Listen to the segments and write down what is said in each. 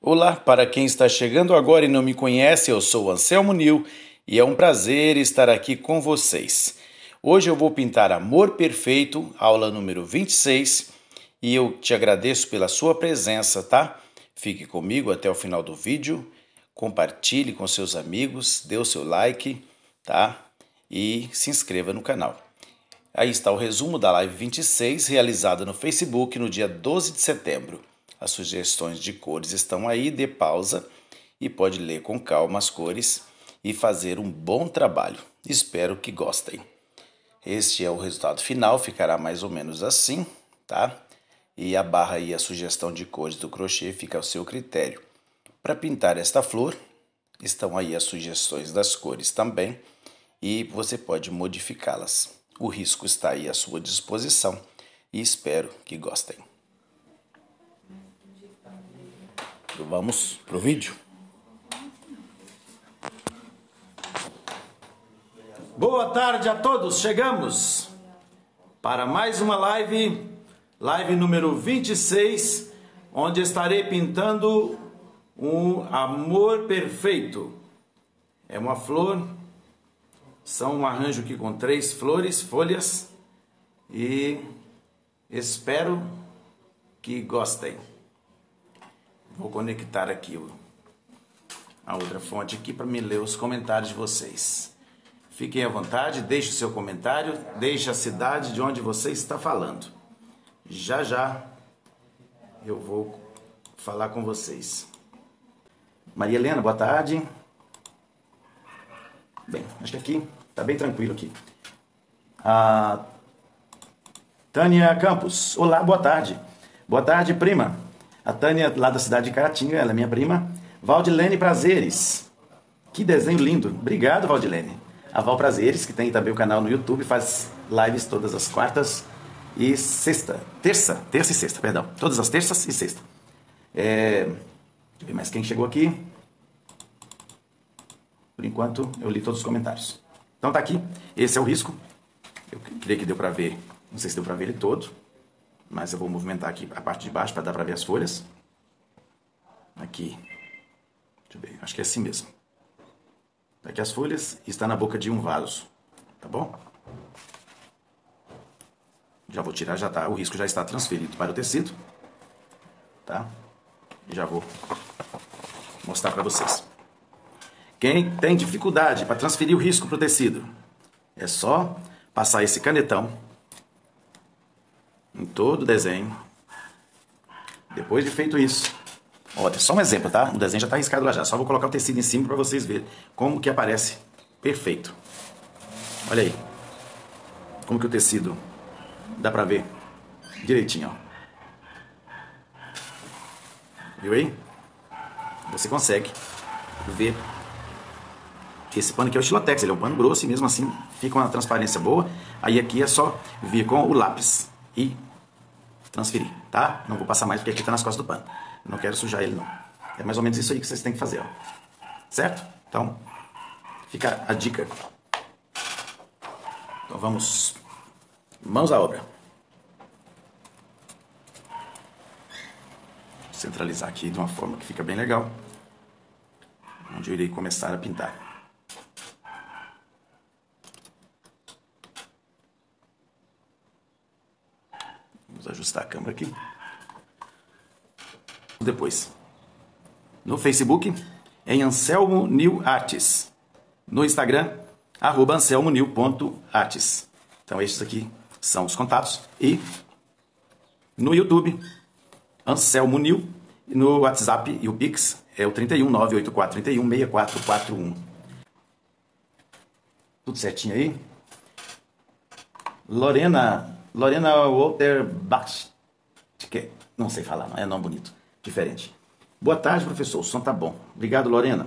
Olá, para quem está chegando agora e não me conhece, eu sou Anselmo Nil e é um prazer estar aqui com vocês. Hoje eu vou pintar Amor Perfeito, aula número 26, e eu te agradeço pela sua presença, tá? Fique comigo até o final do vídeo, compartilhe com seus amigos, dê o seu like, tá? E se inscreva no canal. Aí está o resumo da live 26, realizada no Facebook no dia 12 de setembro. As sugestões de cores estão aí, dê pausa e pode ler com calma as cores e fazer um bom trabalho. Espero que gostem. Este é o resultado final, ficará mais ou menos assim, tá? E a barra e a sugestão de cores do crochê fica ao seu critério. Para pintar esta flor, estão aí as sugestões das cores também e você pode modificá-las. O risco está aí à sua disposição e espero que gostem. Vamos pro vídeo. Boa tarde a todos, chegamos para mais uma live, live número 26, onde estarei pintando um amor perfeito. É uma flor, são um arranjo aqui com três flores, folhas, e espero que gostem. Vou conectar aqui a outra fonte aqui para me ler os comentários de vocês. Fiquem à vontade, deixe o seu comentário, deixe a cidade de onde você está falando. Já já eu vou falar com vocês. Maria Helena, boa tarde. Bem, acho que aqui tá bem tranquilo aqui. A ah, Tânia Campos, olá, boa tarde. Boa tarde, prima. A Tânia, lá da cidade de Caratinga, ela é minha prima. Valdilene Prazeres. Que desenho lindo. Obrigado, Valdilene. A Val Prazeres, que tem também o canal no YouTube, faz lives todas as quartas e sexta. Terça, terça e sexta, perdão. Todas as terças e sexta. É... Deixa eu ver mais quem chegou aqui. Por enquanto, eu li todos os comentários. Então tá aqui. Esse é o risco. Eu creio que deu para ver. Não sei se deu para ver ele todo mas eu vou movimentar aqui a parte de baixo para dar para ver as folhas. Aqui. Deixa eu ver, acho que é assim mesmo. Tá aqui as folhas está na boca de um vaso, tá bom? Já vou tirar, já tá, o risco já está transferido para o tecido, tá? E já vou mostrar para vocês. Quem tem dificuldade para transferir o risco para o tecido, é só passar esse canetão em todo o desenho. Depois de feito isso, olha, só um exemplo, tá? O desenho já está riscado lá já, só vou colocar o tecido em cima para vocês verem como que aparece perfeito. Olha aí, como que o tecido dá para ver direitinho, ó. Viu aí? Você consegue ver esse pano aqui é o Estilotex, ele é um pano grosso e mesmo assim fica uma transparência boa. Aí aqui é só vir com o lápis e transferir, tá? Não vou passar mais porque aqui tá nas costas do pano. não quero sujar ele, não. É mais ou menos isso aí que vocês têm que fazer, ó. Certo? Então, fica a dica. Então vamos, mãos à obra. Centralizar aqui de uma forma que fica bem legal. Onde eu irei começar a pintar. ajustar a câmera aqui. Depois. No Facebook, em Anselmo New Artes. No Instagram, arroba anselmonil.artes. Então, estes aqui são os contatos. E no YouTube, Anselmo New. No WhatsApp e o Pix é o 31984316441. Tudo certinho aí? Lorena Lorena Walter Bastke. Não sei falar, não é nome bonito. Diferente. Boa tarde, professor. O som tá bom. Obrigado, Lorena.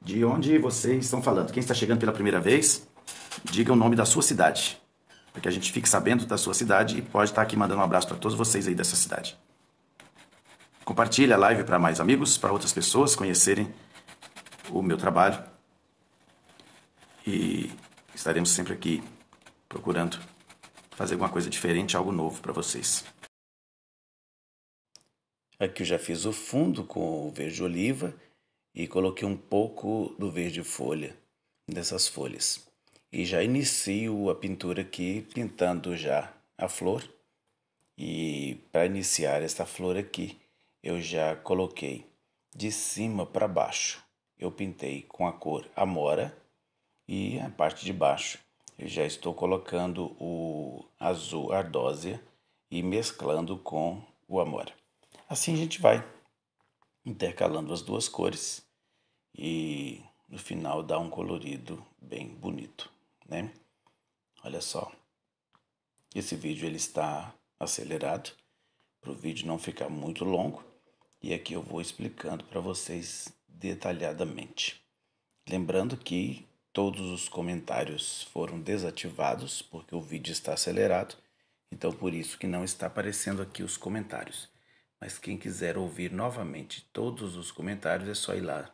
De onde vocês estão falando? Quem está chegando pela primeira vez, diga o nome da sua cidade. Para que a gente fique sabendo da sua cidade e pode estar aqui mandando um abraço para todos vocês aí dessa cidade. Compartilhe a live para mais amigos, para outras pessoas conhecerem o meu trabalho. E estaremos sempre aqui procurando fazer alguma coisa diferente, algo novo para vocês. Aqui eu já fiz o fundo com o verde oliva e coloquei um pouco do verde folha, dessas folhas. E já inicio a pintura aqui pintando já a flor. E para iniciar esta flor aqui, eu já coloquei de cima para baixo. Eu pintei com a cor amora e a parte de baixo eu já estou colocando o azul ardósia e mesclando com o amora. Assim a gente vai intercalando as duas cores e no final dá um colorido bem bonito, né? Olha só. Esse vídeo ele está acelerado para o vídeo não ficar muito longo e aqui eu vou explicando para vocês detalhadamente. Lembrando que Todos os comentários foram desativados porque o vídeo está acelerado, então por isso que não está aparecendo aqui os comentários. Mas quem quiser ouvir novamente todos os comentários é só ir lá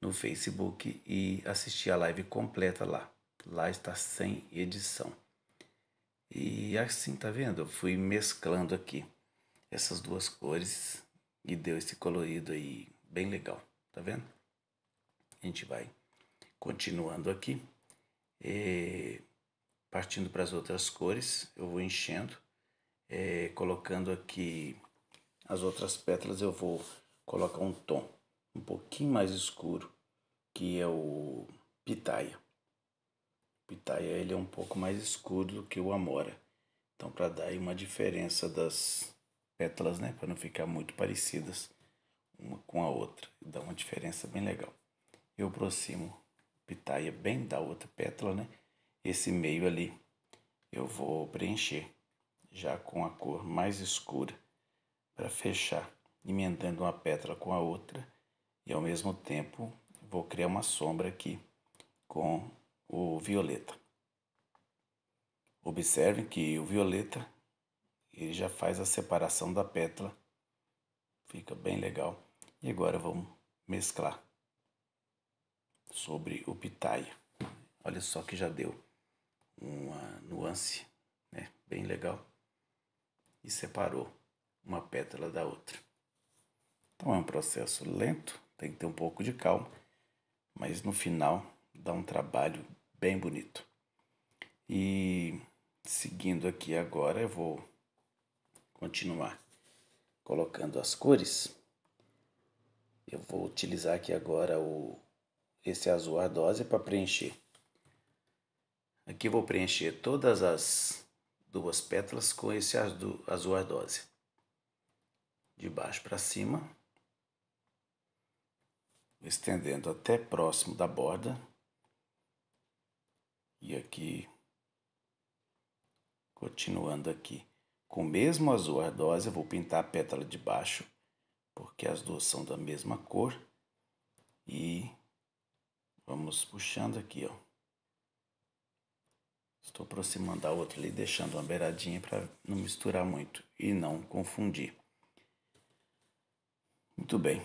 no Facebook e assistir a live completa lá. Lá está sem edição. E assim, tá vendo? Eu fui mesclando aqui essas duas cores e deu esse colorido aí bem legal, tá vendo? A gente vai Continuando aqui, é, partindo para as outras cores, eu vou enchendo, é, colocando aqui as outras pétalas, eu vou colocar um tom um pouquinho mais escuro, que é o pitaia. O pitaia ele é um pouco mais escuro do que o amora. Então, para dar uma diferença das pétalas, né, para não ficar muito parecidas uma com a outra, dá uma diferença bem legal. Eu aproximo pitaia bem da outra pétala, né? Esse meio ali eu vou preencher já com a cor mais escura para fechar, emendando uma pétala com a outra e ao mesmo tempo vou criar uma sombra aqui com o violeta. Observem que o violeta ele já faz a separação da pétala, fica bem legal. E agora vamos mesclar sobre o Pitaya. Olha só que já deu uma nuance né? bem legal e separou uma pétala da outra. Então é um processo lento, tem que ter um pouco de calma, mas no final dá um trabalho bem bonito. E seguindo aqui agora, eu vou continuar colocando as cores. Eu vou utilizar aqui agora o esse azul ardósia para preencher. Aqui vou preencher todas as duas pétalas com esse azul, azul ardósia. De baixo para cima. Estendendo até próximo da borda. E aqui, continuando aqui. Com o mesmo azul ardósia, vou pintar a pétala de baixo, porque as duas são da mesma cor. E Vamos puxando aqui, ó. Estou aproximando a outra ali, deixando uma beiradinha para não misturar muito e não confundir. Muito bem.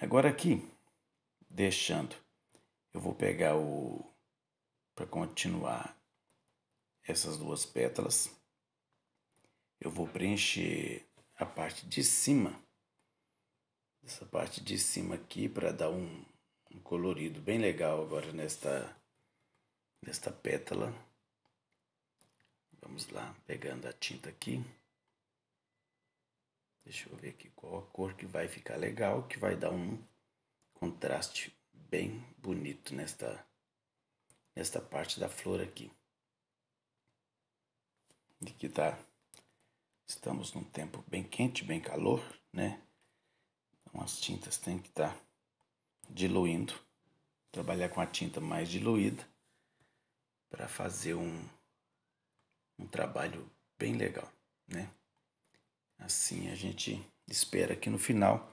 Agora aqui, deixando, eu vou pegar o para continuar essas duas pétalas. Eu vou preencher a parte de cima essa parte de cima aqui para dar um um colorido bem legal agora nesta, nesta pétala. Vamos lá, pegando a tinta aqui. Deixa eu ver aqui qual a cor que vai ficar legal, que vai dar um contraste bem bonito nesta, nesta parte da flor aqui. E que tá, estamos num tempo bem quente, bem calor, né? Então as tintas têm que estar... Tá diluindo, trabalhar com a tinta mais diluída para fazer um, um trabalho bem legal, né? Assim a gente espera que no final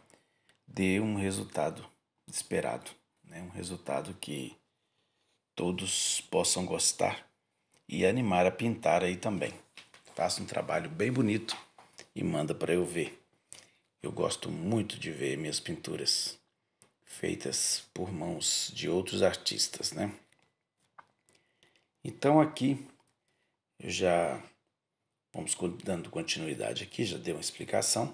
dê um resultado esperado, né? Um resultado que todos possam gostar e animar a pintar aí também. Faça um trabalho bem bonito e manda para eu ver. Eu gosto muito de ver minhas pinturas feitas por mãos de outros artistas, né? Então aqui eu já vamos dando continuidade aqui, já dei uma explicação.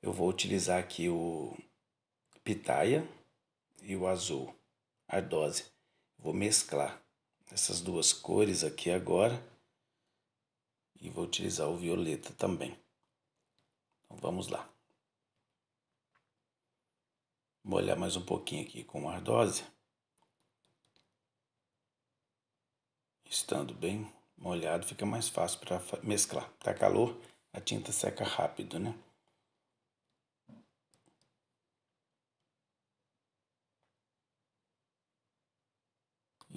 Eu vou utilizar aqui o pitaia e o azul, ardose. Vou mesclar essas duas cores aqui agora e vou utilizar o violeta também. Então, vamos lá molhar mais um pouquinho aqui com ardose. Estando bem molhado, fica mais fácil para mesclar. Tá calor, a tinta seca rápido, né?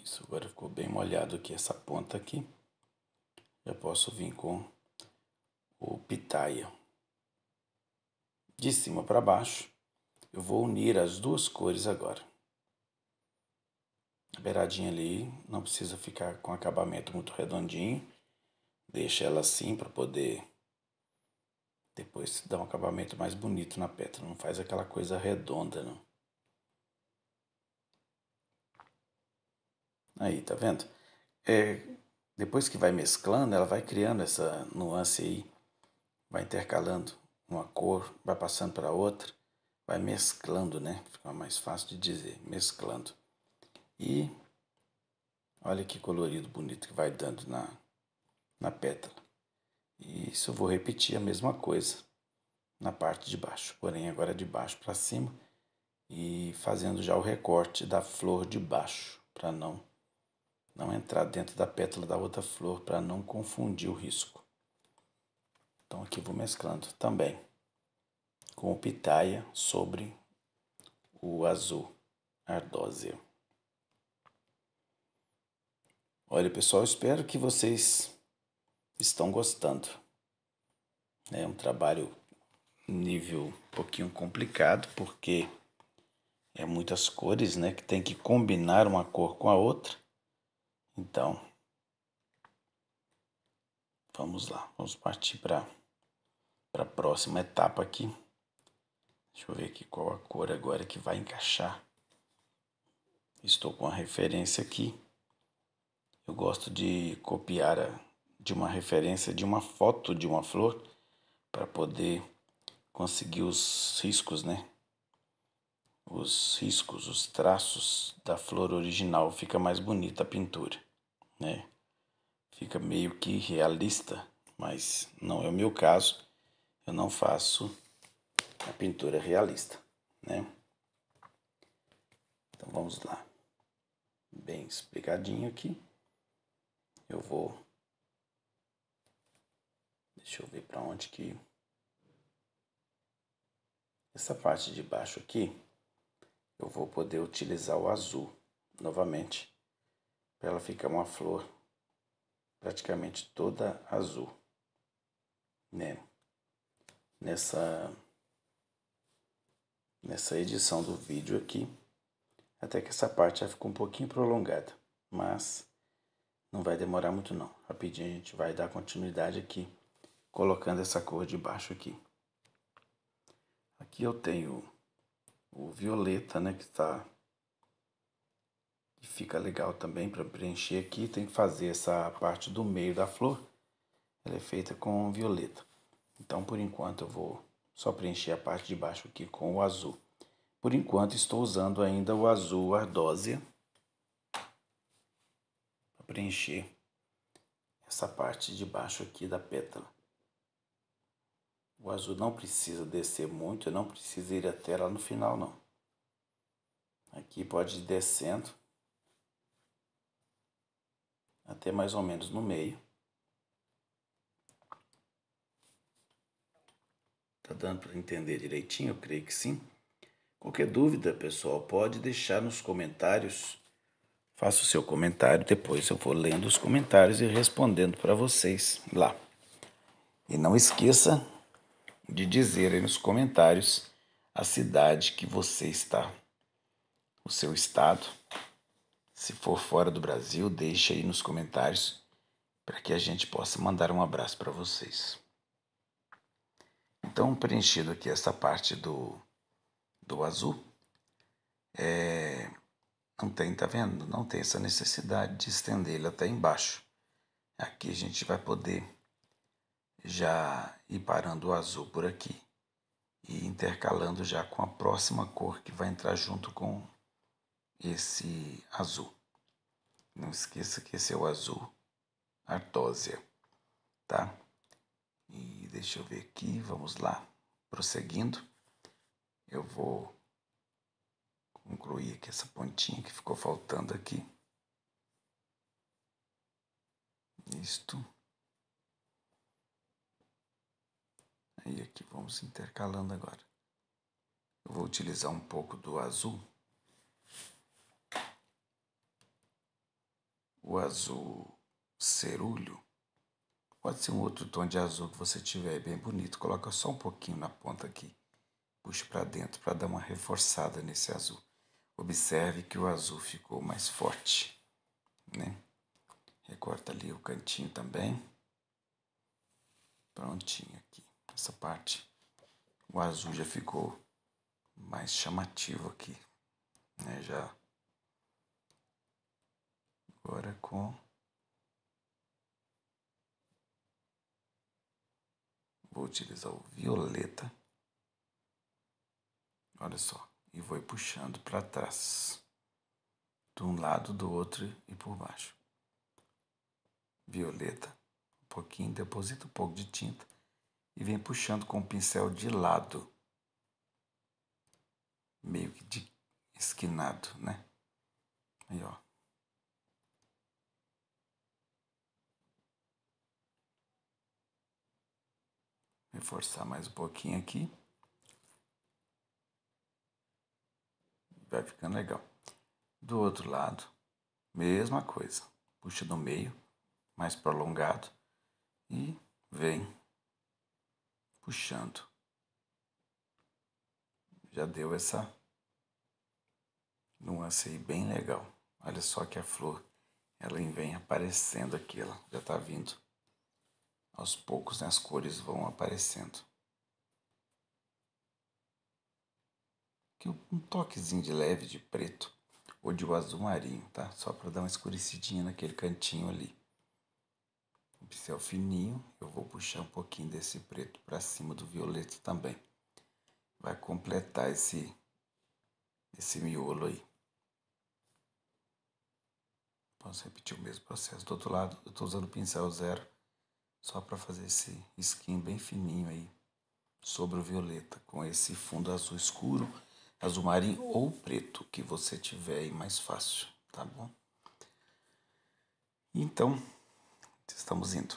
Isso, agora ficou bem molhado aqui essa ponta aqui. Já posso vir com o pitaia de cima para baixo eu vou unir as duas cores agora. A beiradinha ali, não precisa ficar com acabamento muito redondinho. Deixa ela assim para poder depois dar um acabamento mais bonito na pedra. Não faz aquela coisa redonda, não. Aí, tá vendo? É, depois que vai mesclando, ela vai criando essa nuance aí. Vai intercalando uma cor, vai passando para outra vai mesclando, né? Fica mais fácil de dizer, mesclando. E olha que colorido bonito que vai dando na, na pétala. E isso eu vou repetir a mesma coisa na parte de baixo, porém agora de baixo para cima e fazendo já o recorte da flor de baixo para não não entrar dentro da pétala da outra flor para não confundir o risco. Então aqui vou mesclando também com o pitaia sobre o azul ardósia. Olha, pessoal, espero que vocês estão gostando. É um trabalho nível um pouquinho complicado, porque é muitas cores, né, que tem que combinar uma cor com a outra. Então, vamos lá, vamos partir para para a próxima etapa aqui. Deixa eu ver aqui qual a cor agora que vai encaixar. Estou com a referência aqui. Eu gosto de copiar a, de uma referência de uma foto de uma flor para poder conseguir os riscos, né? Os riscos, os traços da flor original fica mais bonita a pintura, né? Fica meio que realista, mas não é o meu caso. Eu não faço a pintura realista, né? Então vamos lá. Bem explicadinho aqui. Eu vou Deixa eu ver para onde que essa parte de baixo aqui eu vou poder utilizar o azul novamente para ela ficar uma flor praticamente toda azul, né? Nessa nessa edição do vídeo aqui, até que essa parte já ficou um pouquinho prolongada, mas não vai demorar muito não. Rapidinho a gente vai dar continuidade aqui, colocando essa cor de baixo aqui. Aqui eu tenho o violeta, né, que está que fica legal também para preencher aqui. Tem que fazer essa parte do meio da flor. Ela é feita com violeta. Então, por enquanto eu vou só preenchi a parte de baixo aqui com o azul. Por enquanto, estou usando ainda o azul ardósia para preencher essa parte de baixo aqui da pétala. O azul não precisa descer muito, não precisa ir até lá no final, não. Aqui pode ir descendo até mais ou menos no meio. Tá dando para entender direitinho? Eu creio que sim. Qualquer dúvida, pessoal, pode deixar nos comentários. Faça o seu comentário, depois eu vou lendo os comentários e respondendo para vocês lá. E não esqueça de dizer aí nos comentários a cidade que você está, o seu estado. Se for fora do Brasil, deixe aí nos comentários para que a gente possa mandar um abraço para vocês. Então, preenchido aqui esta parte do, do azul, é, não tem, tá vendo? Não tem essa necessidade de estender ele até embaixo. Aqui a gente vai poder já ir parando o azul por aqui e intercalando já com a próxima cor que vai entrar junto com esse azul. Não esqueça que esse é o azul artósia, tá? E deixa eu ver aqui, vamos lá. Prosseguindo, eu vou concluir aqui essa pontinha que ficou faltando aqui. Isto. Aí aqui vamos intercalando agora. Eu vou utilizar um pouco do azul. O azul cerúleo. Pode ser um outro tom de azul que você tiver, bem bonito. Coloca só um pouquinho na ponta aqui. Puxa para dentro para dar uma reforçada nesse azul. Observe que o azul ficou mais forte, né? Recorta ali o cantinho também. Prontinho aqui, essa parte. O azul já ficou mais chamativo aqui, né? Já. Agora com Vou utilizar o violeta. Olha só. E vou puxando para trás. De um lado, do outro e por baixo. Violeta. Um pouquinho, deposita um pouco de tinta. E vem puxando com o pincel de lado. Meio que de esquinado, né? Aí, ó. Reforçar mais um pouquinho aqui. Vai ficando legal. Do outro lado, mesma coisa. Puxa do meio, mais prolongado. E vem puxando. Já deu essa nuance aí bem legal. Olha só que a flor, ela vem aparecendo aqui, ela já tá vindo. Aos poucos né, as cores vão aparecendo. Aqui um toquezinho de leve de preto ou de azul marinho, tá? Só para dar uma escurecidinha naquele cantinho ali. O pincel fininho, eu vou puxar um pouquinho desse preto para cima do violeta também. Vai completar esse, esse miolo aí. Vamos repetir o mesmo processo. Do outro lado, eu estou usando o pincel zero só para fazer esse skin bem fininho aí sobre o violeta com esse fundo azul escuro, azul marinho ou preto que você tiver aí mais fácil, tá bom? Então, estamos indo.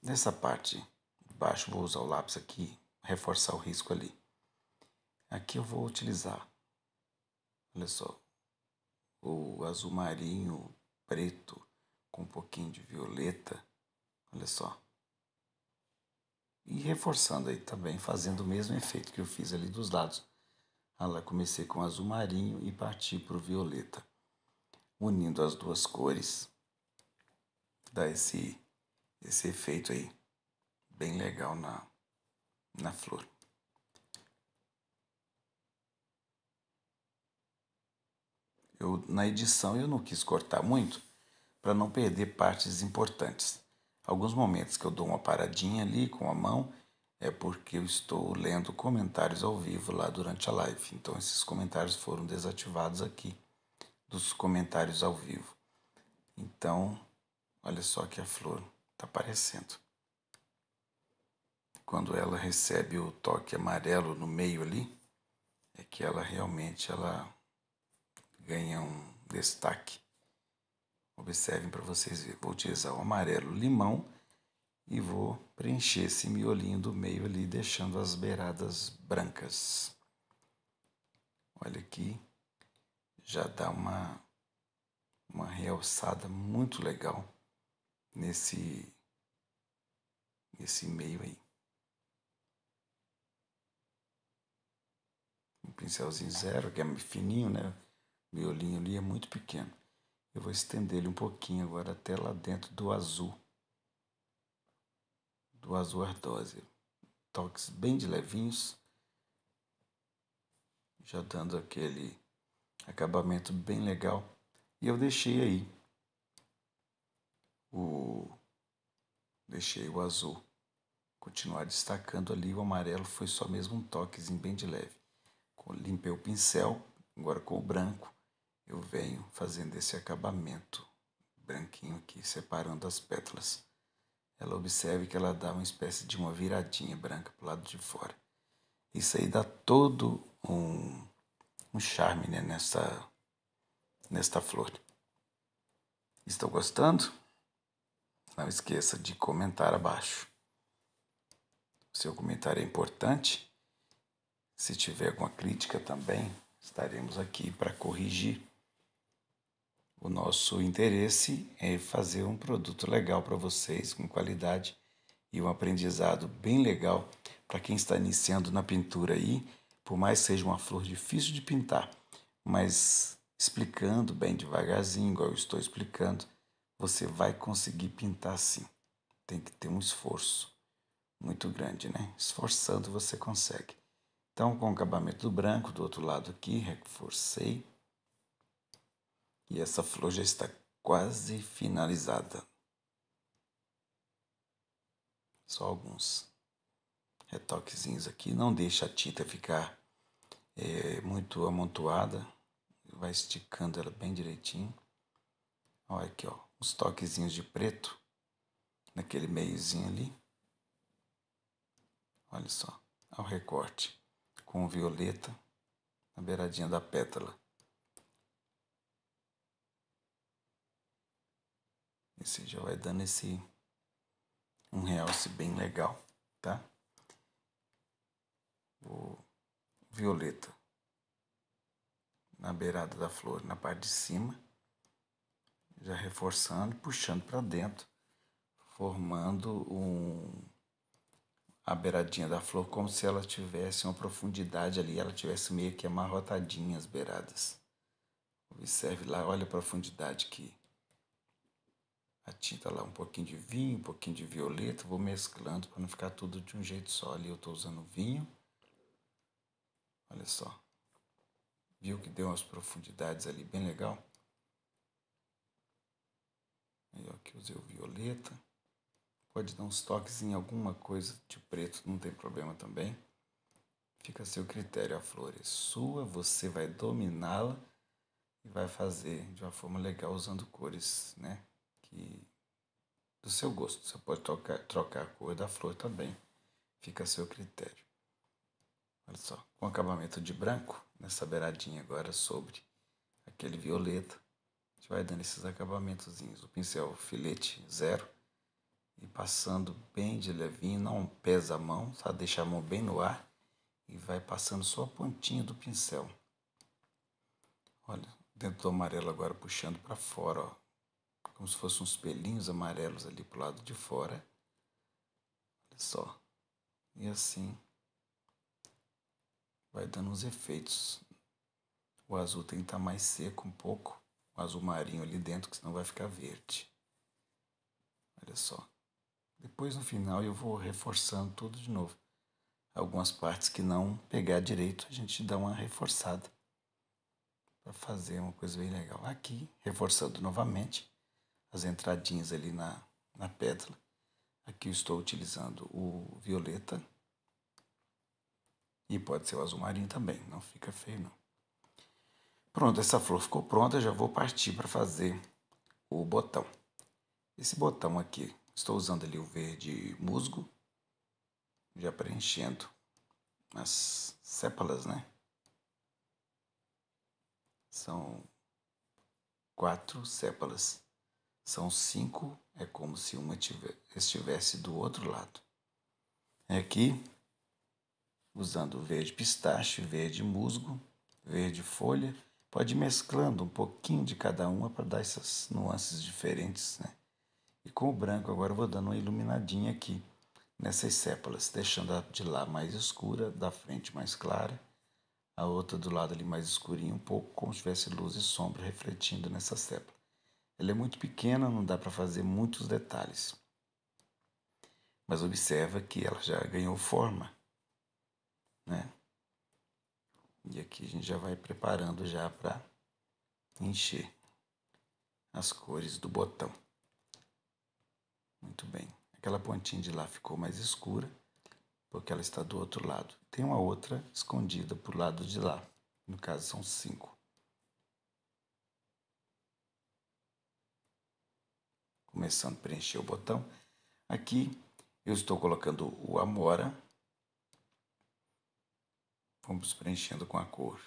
Nessa parte de baixo vou usar o lápis aqui, reforçar o risco ali. Aqui eu vou utilizar, olha só, o azul marinho preto com um pouquinho de violeta, olha só. E reforçando aí também, fazendo o mesmo efeito que eu fiz ali dos lados. Ah lá comecei com azul marinho e parti para o violeta. Unindo as duas cores, dá esse, esse efeito aí, bem legal na, na flor. Eu, na edição eu não quis cortar muito para não perder partes importantes. Alguns momentos que eu dou uma paradinha ali com a mão é porque eu estou lendo comentários ao vivo lá durante a live. Então esses comentários foram desativados aqui dos comentários ao vivo. Então, olha só que a flor está aparecendo. Quando ela recebe o toque amarelo no meio ali, é que ela realmente ela ganha um destaque. Observem para vocês verem. Vou utilizar o amarelo limão e vou preencher esse miolinho do meio ali, deixando as beiradas brancas. Olha aqui, já dá uma, uma realçada muito legal nesse, nesse meio aí. Um pincelzinho zero, que é fininho, né? O miolinho ali é muito pequeno. Eu vou estender ele um pouquinho agora até lá dentro do azul. Do azul ardósia. Toques bem de levinhos. Já dando aquele acabamento bem legal. E eu deixei aí o deixei o azul continuar destacando ali o amarelo foi só mesmo um toquezinho bem de leve limpei o pincel agora com o branco eu venho fazendo esse acabamento branquinho aqui, separando as pétalas. Ela observe que ela dá uma espécie de uma viradinha branca para o lado de fora. Isso aí dá todo um, um charme né, nessa, nesta flor. Estão gostando? Não esqueça de comentar abaixo. O seu comentário é importante. Se tiver alguma crítica também, estaremos aqui para corrigir. O nosso interesse é fazer um produto legal para vocês, com qualidade e um aprendizado bem legal para quem está iniciando na pintura aí, por mais seja uma flor difícil de pintar, mas explicando bem devagarzinho, igual eu estou explicando, você vai conseguir pintar sim. Tem que ter um esforço muito grande, né? Esforçando você consegue. Então, com o acabamento do branco do outro lado aqui, reforcei e essa flor já está quase finalizada. Só alguns retoquezinhos aqui. Não deixa a tinta ficar é, muito amontoada. Vai esticando ela bem direitinho. Olha aqui, ó, uns toquezinhos de preto naquele meiozinho ali. Olha só, ao recorte com violeta na beiradinha da pétala. esse já vai dando esse um realce bem legal, tá? O violeta na beirada da flor, na parte de cima, já reforçando, puxando para dentro, formando um a beiradinha da flor como se ela tivesse uma profundidade ali, ela tivesse meio que amarrotadinha as beiradas. Observe lá, olha a profundidade que a tinta lá, um pouquinho de vinho, um pouquinho de violeta, vou mesclando para não ficar tudo de um jeito só. Ali eu estou usando vinho, olha só, viu que deu umas profundidades ali bem legal? Aí aqui usei o violeta, pode dar uns toques em alguma coisa de preto, não tem problema também. Fica a seu critério, a flor é sua, você vai dominá-la e vai fazer de uma forma legal usando cores, né? que do seu gosto. Você pode trocar, trocar a cor da flor também, fica a seu critério. Olha só, com acabamento de branco, nessa beiradinha agora sobre aquele violeta, a gente vai dando esses acabamentozinhos. O pincel filete zero e passando bem de levinho, não pesa a mão, tá? deixa a mão bem no ar e vai passando só a pontinha do pincel. Olha, dentro do amarelo agora puxando para fora, ó, como se fossem uns pelinhos amarelos ali pro lado de fora. Olha só. E assim vai dando uns efeitos. O azul tem que estar tá mais seco um pouco, o azul marinho ali dentro, que senão vai ficar verde. Olha só. Depois no final eu vou reforçando tudo de novo. Algumas partes que não pegar direito, a gente dá uma reforçada para fazer uma coisa bem legal. Aqui, reforçando novamente as entradinhas ali na, na pétala. Aqui eu estou utilizando o violeta. E pode ser o azul marinho também, não fica feio não. Pronto, essa flor ficou pronta, já vou partir para fazer o botão. Esse botão aqui, estou usando ali o verde musgo, já preenchendo as sépalas, né? São quatro sépalas. São cinco, é como se uma estivesse do outro lado. É aqui, usando verde pistache, verde musgo, verde folha, pode ir mesclando um pouquinho de cada uma para dar essas nuances diferentes, né? E com o branco agora vou dando uma iluminadinha aqui nessas sépalas, deixando a de lá mais escura, da frente mais clara, a outra do lado ali mais escurinha um pouco, como se tivesse luz e sombra refletindo nessa sépala. Ela é muito pequena, não dá para fazer muitos detalhes. Mas observa que ela já ganhou forma, né? E aqui a gente já vai preparando já para encher as cores do botão. Muito bem. Aquela pontinha de lá ficou mais escura, porque ela está do outro lado. Tem uma outra escondida para o lado de lá. No caso, são cinco. começando a preencher o botão. Aqui eu estou colocando o Amora. Vamos preenchendo com a cor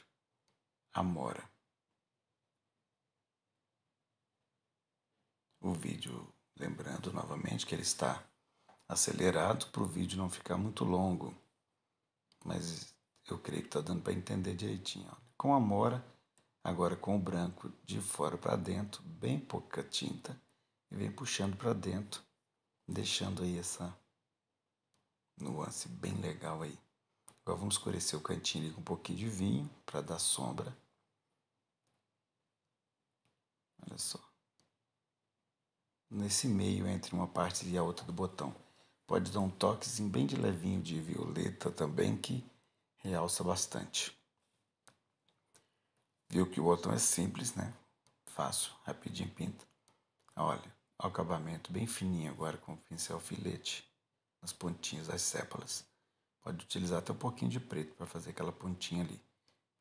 Amora. O vídeo, lembrando novamente que ele está acelerado para o vídeo não ficar muito longo. Mas eu creio que está dando para entender direitinho. Com Amora, agora com o branco de fora para dentro, bem pouca tinta e vem puxando para dentro, deixando aí essa nuance bem legal aí. Agora vamos escurecer o cantinho com um pouquinho de vinho para dar sombra. Olha só. Nesse meio entre uma parte e a outra do botão. Pode dar um toquezinho bem de levinho de violeta também que realça bastante. Viu que o botão é simples, né? Fácil, rapidinho pinta. Olha acabamento bem fininho agora com o pincel filete nas pontinhas das sépalas. Pode utilizar até um pouquinho de preto para fazer aquela pontinha ali,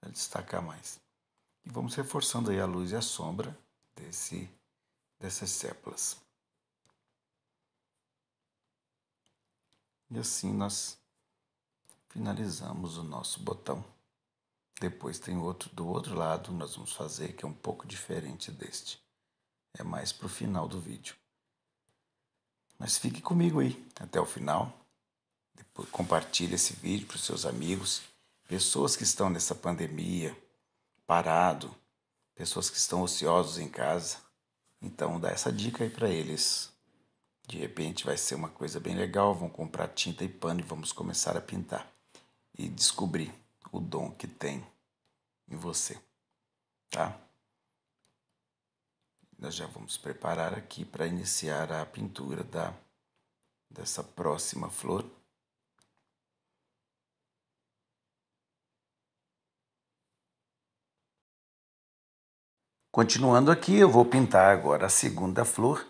para destacar mais. E vamos reforçando aí a luz e a sombra desse, dessas sépalas. E assim nós finalizamos o nosso botão. Depois tem outro do outro lado, nós vamos fazer que é um pouco diferente deste é mais para o final do vídeo. Mas fique comigo aí até o final. Depois compartilhe esse vídeo para os seus amigos, pessoas que estão nessa pandemia, parado, pessoas que estão ociosos em casa. Então dá essa dica aí para eles. De repente vai ser uma coisa bem legal, vão comprar tinta e pano e vamos começar a pintar e descobrir o dom que tem em você, tá? Nós já vamos preparar aqui para iniciar a pintura da, dessa próxima flor. Continuando aqui, eu vou pintar agora a segunda flor.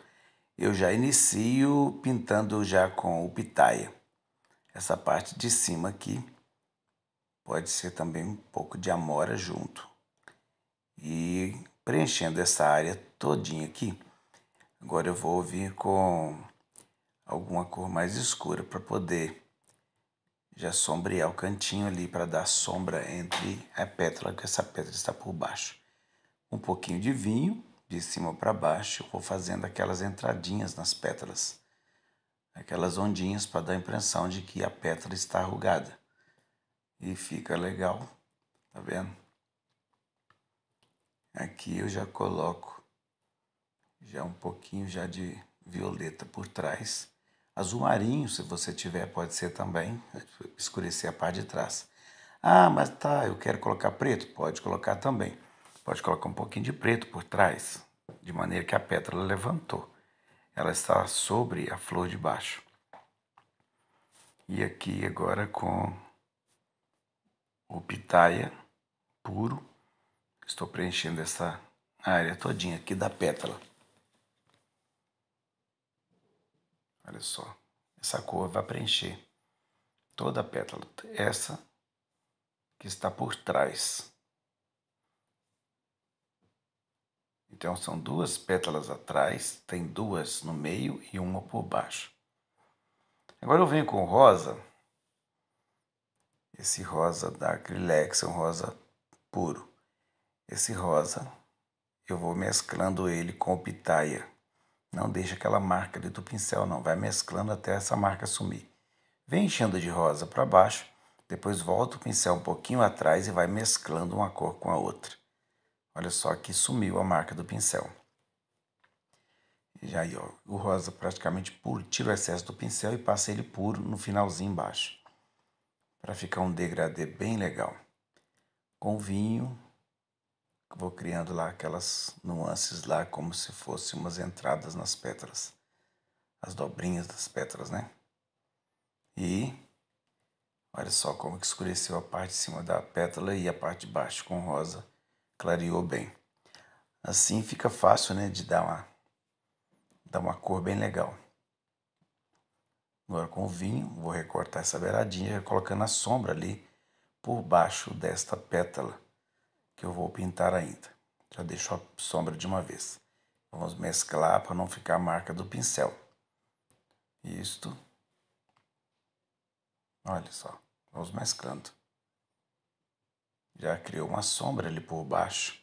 Eu já inicio pintando já com o pitaia. Essa parte de cima aqui pode ser também um pouco de amora junto. E preenchendo essa área todinho aqui. Agora eu vou vir com alguma cor mais escura para poder já sombrear o cantinho ali para dar sombra entre a pétala, que essa pétala está por baixo. Um pouquinho de vinho, de cima para baixo, eu vou fazendo aquelas entradinhas nas pétalas, aquelas ondinhas para dar a impressão de que a pétala está arrugada. E fica legal, tá vendo? Aqui eu já coloco já é um pouquinho já de violeta por trás. Azul marinho, se você tiver, pode ser também, escurecer a parte de trás. Ah, mas tá, eu quero colocar preto? Pode colocar também. Pode colocar um pouquinho de preto por trás, de maneira que a pétala levantou. Ela está sobre a flor de baixo. E aqui agora com o pitaia puro, estou preenchendo essa área todinha aqui da pétala. Olha só, essa cor vai preencher toda a pétala, essa que está por trás. Então são duas pétalas atrás, tem duas no meio e uma por baixo. Agora eu venho com rosa. Esse rosa da Acrylex é um rosa puro. Esse rosa eu vou mesclando ele com o pitaia. Não deixa aquela marca ali do pincel, não. Vai mesclando até essa marca sumir. Vem enchendo de rosa para baixo, depois volta o pincel um pouquinho atrás e vai mesclando uma cor com a outra. Olha só que sumiu a marca do pincel. Já aí, ó, o rosa praticamente puro, tira o excesso do pincel e passa ele puro no finalzinho embaixo. Para ficar um degradê bem legal. Com vinho, vou criando lá aquelas nuances lá como se fossem umas entradas nas pétalas, as dobrinhas das pétalas, né? E olha só como que escureceu a parte de cima da pétala e a parte de baixo com rosa clareou bem. Assim fica fácil, né, de dar uma dar uma cor bem legal. Agora com o vinho, vou recortar essa beiradinha colocando a sombra ali por baixo desta pétala que eu vou pintar ainda. Já deixo a sombra de uma vez. Vamos mesclar para não ficar a marca do pincel. Isto. Olha só, vamos mesclando. Já criou uma sombra ali por baixo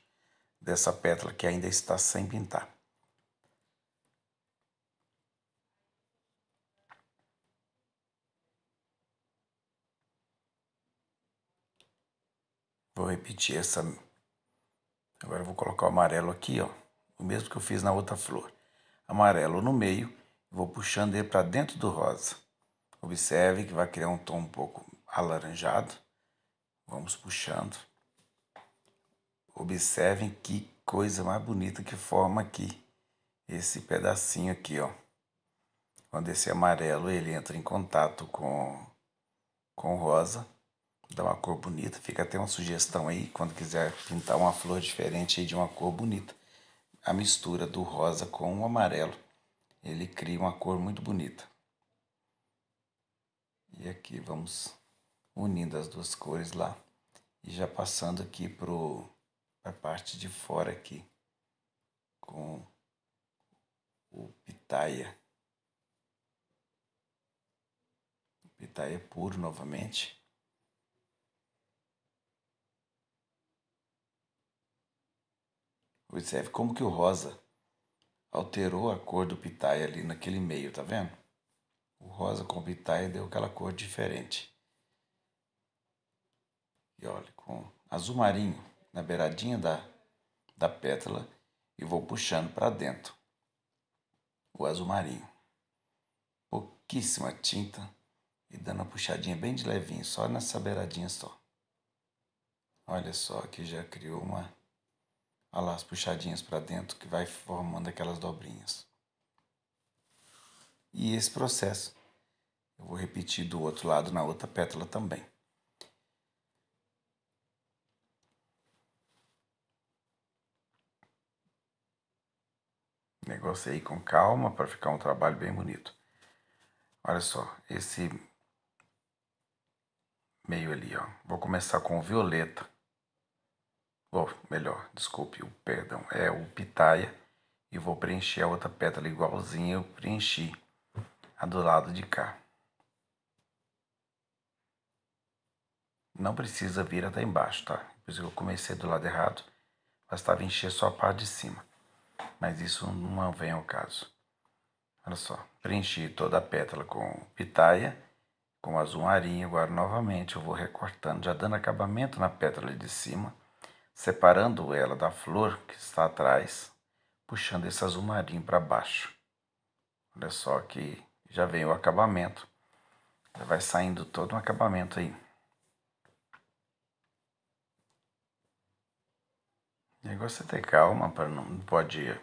dessa pétala que ainda está sem pintar. Vou repetir essa Agora vou colocar o amarelo aqui, ó, o mesmo que eu fiz na outra flor. Amarelo no meio, vou puxando ele para dentro do rosa. Observe que vai criar um tom um pouco alaranjado. Vamos puxando. Observem que coisa mais bonita que forma aqui esse pedacinho aqui, ó. Quando esse amarelo ele entra em contato com, com o rosa, dá uma cor bonita. Fica até uma sugestão aí, quando quiser pintar uma flor diferente de uma cor bonita. A mistura do rosa com o amarelo, ele cria uma cor muito bonita. E aqui vamos unindo as duas cores lá e já passando aqui pro a parte de fora aqui com o pitaia. O pitaia puro novamente. Observe é, como que o rosa alterou a cor do pitaya ali naquele meio, tá vendo? O rosa com o pitaya deu aquela cor diferente. E olha, com azul marinho na beiradinha da, da pétala e vou puxando para dentro o azul marinho. Pouquíssima tinta e dando uma puxadinha bem de levinho, só nessa beiradinha só. Olha só que já criou uma Olha lá as puxadinhas para dentro que vai formando aquelas dobrinhas. E esse processo eu vou repetir do outro lado na outra pétala também. Negócio aí com calma para ficar um trabalho bem bonito. Olha só, esse meio ali, ó. Vou começar com o violeta ou melhor, desculpe, o perdão, é o pitaia, e vou preencher a outra pétala igualzinha, eu preenchi a do lado de cá. Não precisa vir até embaixo, tá? Por isso que eu comecei do lado errado, bastava encher só a parte de cima. Mas isso não vem ao caso. Olha só, preenchi toda a pétala com pitaia, com azul marinho. Agora, novamente, eu vou recortando, já dando acabamento na pétala de cima separando ela da flor que está atrás, puxando esse azul marinho para baixo. Olha só que já vem o acabamento. Já vai saindo todo um acabamento aí. O negócio é ter calma, para não, não pode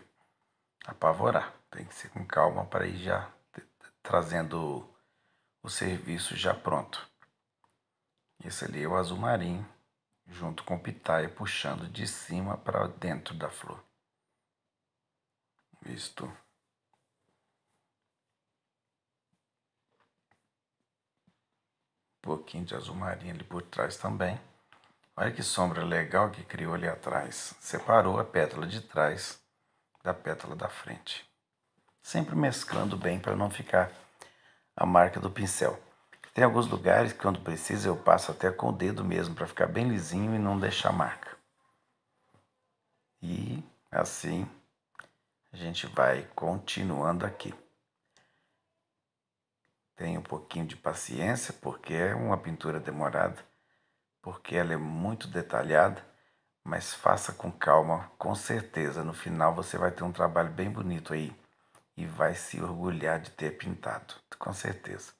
apavorar. Tem que ser com calma para ir já trazendo o serviço já pronto. Esse ali é o azul marinho junto com o pitaia, puxando de cima para dentro da flor. visto Um pouquinho de azul marinho ali por trás também. Olha que sombra legal que criou ali atrás. Separou a pétala de trás da pétala da frente. Sempre mesclando bem para não ficar a marca do pincel. Tem alguns lugares que quando precisa eu passo até com o dedo mesmo para ficar bem lisinho e não deixar marca. E assim a gente vai continuando aqui. Tenha um pouquinho de paciência porque é uma pintura demorada, porque ela é muito detalhada, mas faça com calma, com certeza no final você vai ter um trabalho bem bonito aí e vai se orgulhar de ter pintado, com certeza.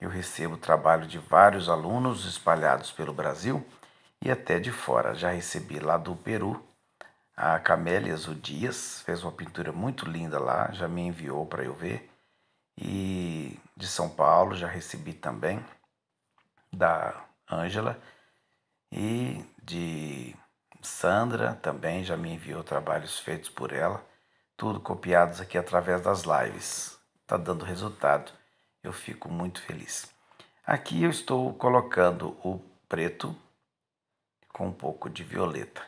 Eu recebo trabalho de vários alunos espalhados pelo Brasil e até de fora. Já recebi lá do Peru a Camélia O Dias, fez uma pintura muito linda lá, já me enviou para eu ver. E de São Paulo já recebi também da Ângela e de Sandra também já me enviou trabalhos feitos por ela, tudo copiados aqui através das lives. Está dando resultado eu fico muito feliz. Aqui eu estou colocando o preto com um pouco de violeta.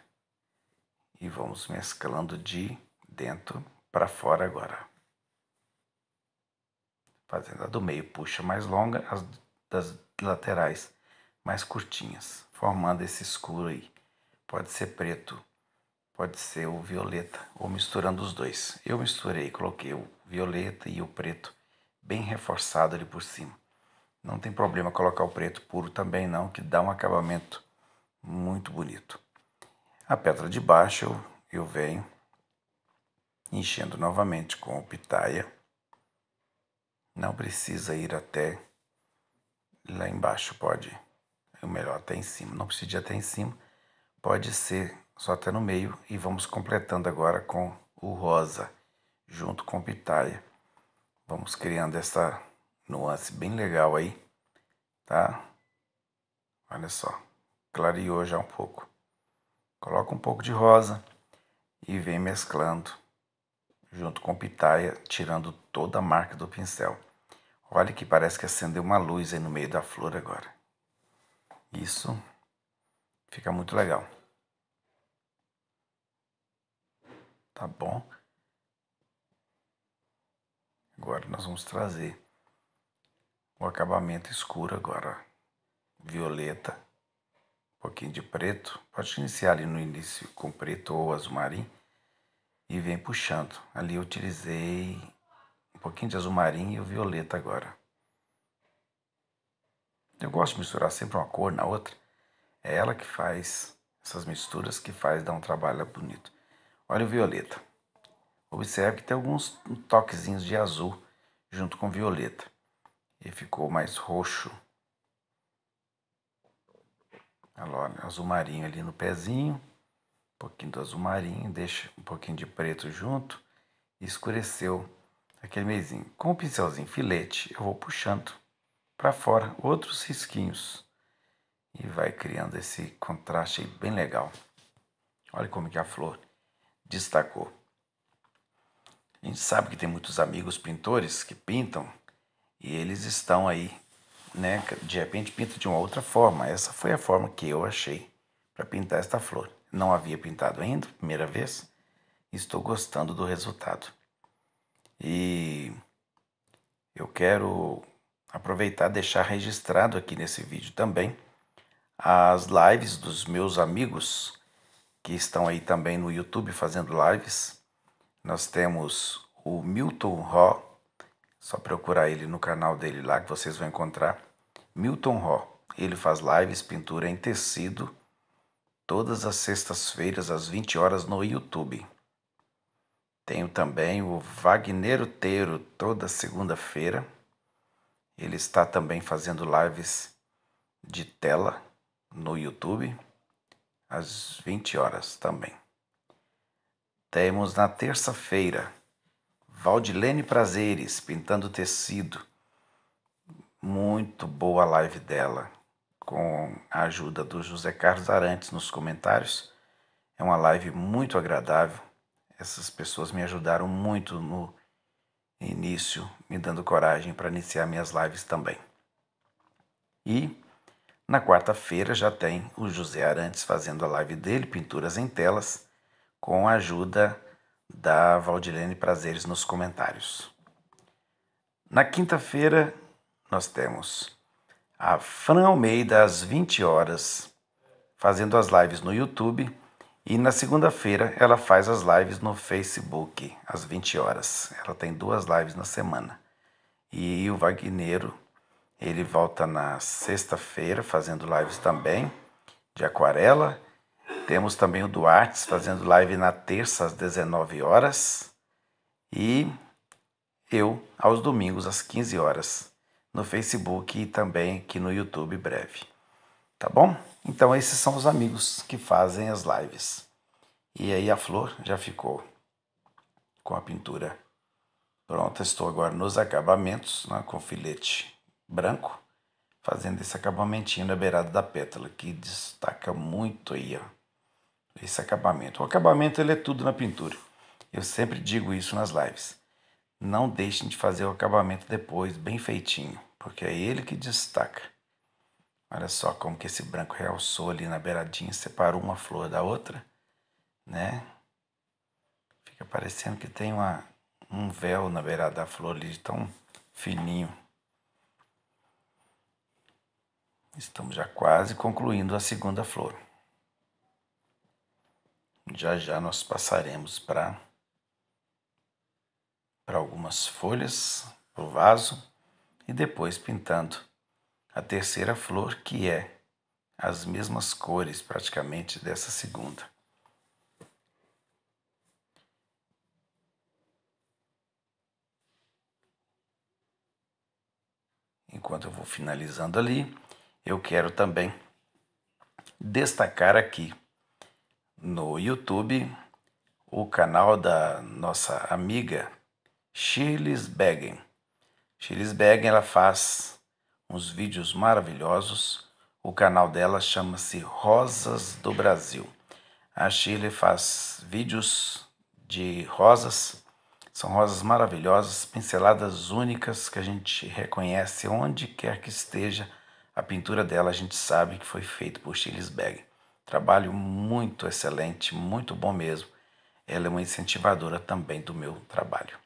E vamos mesclando de dentro para fora agora. Fazendo a do meio puxa mais longa, as das laterais mais curtinhas, formando esse escuro aí. Pode ser preto, pode ser o violeta, ou misturando os dois. Eu misturei, coloquei o violeta e o preto bem reforçado ali por cima. Não tem problema colocar o preto puro também não, que dá um acabamento muito bonito. A pedra de baixo eu, venho enchendo novamente com o pitaia. Não precisa ir até lá embaixo, pode. O melhor até em cima, não precisa ir até em cima, pode ser só até no meio e vamos completando agora com o rosa junto com o pitaia. Vamos criando essa nuance bem legal aí, tá? Olha só, clareou já um pouco. Coloca um pouco de rosa e vem mesclando junto com pitaia, tirando toda a marca do pincel. Olha que parece que acendeu uma luz aí no meio da flor agora. Isso fica muito legal. Tá bom? Agora nós vamos trazer o acabamento escuro agora, violeta, um pouquinho de preto. Pode iniciar ali no início com preto ou azul marinho e vem puxando. Ali eu utilizei um pouquinho de azul marinho e o violeta agora. Eu gosto de misturar sempre uma cor na outra. É ela que faz essas misturas que faz dar um trabalho bonito. Olha o violeta. Observe que tem alguns toquezinhos de azul junto com violeta. E ficou mais roxo. Olha lá, né? azul marinho ali no pezinho. Um pouquinho do azul marinho, deixa um pouquinho de preto junto. E escureceu aquele meizinho. Com o pincelzinho filete, eu vou puxando para fora outros risquinhos. E vai criando esse contraste bem legal. Olha como que a flor destacou. A gente sabe que tem muitos amigos pintores que pintam e eles estão aí, né? De repente pintam de uma outra forma. Essa foi a forma que eu achei para pintar esta flor. Não havia pintado ainda, primeira vez. Estou gostando do resultado. E eu quero aproveitar deixar registrado aqui nesse vídeo também as lives dos meus amigos que estão aí também no YouTube fazendo lives nós temos o Milton Ró, só procurar ele no canal dele lá que vocês vão encontrar. Milton Ró, ele faz lives pintura em tecido todas as sextas-feiras às 20 horas no YouTube. Tenho também o Wagner Teiro toda segunda-feira. Ele está também fazendo lives de tela no YouTube às 20 horas também. Temos na terça-feira Valdilene Prazeres pintando tecido. Muito boa live dela, com a ajuda do José Carlos Arantes nos comentários. É uma live muito agradável. Essas pessoas me ajudaram muito no início, me dando coragem para iniciar minhas lives também. E na quarta-feira já tem o José Arantes fazendo a live dele, Pinturas em Telas com a ajuda da Valdilene Prazeres nos comentários. Na quinta-feira, nós temos a Fran Almeida às 20 horas, fazendo as lives no YouTube, e na segunda-feira ela faz as lives no Facebook às 20 horas. Ela tem duas lives na semana. E o Wagnero ele volta na sexta-feira fazendo lives também de aquarela temos também o Duarte fazendo live na terça às 19 horas e eu aos domingos às 15 horas no Facebook e também aqui no YouTube breve. Tá bom? Então esses são os amigos que fazem as lives. E aí a flor já ficou com a pintura pronta. Estou agora nos acabamentos, né, com filete branco, fazendo esse acabamentinho na beirada da pétala que destaca muito aí, ó esse acabamento. O acabamento ele é tudo na pintura. Eu sempre digo isso nas lives. Não deixem de fazer o acabamento depois, bem feitinho, porque é ele que destaca. Olha só como que esse branco realçou ali na beiradinha, separou uma flor da outra, né? Fica parecendo que tem uma, um véu na beirada da flor ali, tão fininho. Estamos já quase concluindo a segunda flor já já nós passaremos para para algumas folhas, para o vaso e depois pintando a terceira flor que é as mesmas cores praticamente dessa segunda. Enquanto eu vou finalizando ali, eu quero também destacar aqui no YouTube o canal da nossa amiga Shirley's Beggen. Shirley's Beggen ela faz uns vídeos maravilhosos. O canal dela chama-se Rosas do Brasil. A Shirley faz vídeos de rosas. São rosas maravilhosas, pinceladas únicas que a gente reconhece onde quer que esteja. A pintura dela a gente sabe que foi feito por Shirley's Beggen. Trabalho muito excelente, muito bom mesmo. Ela é uma incentivadora também do meu trabalho.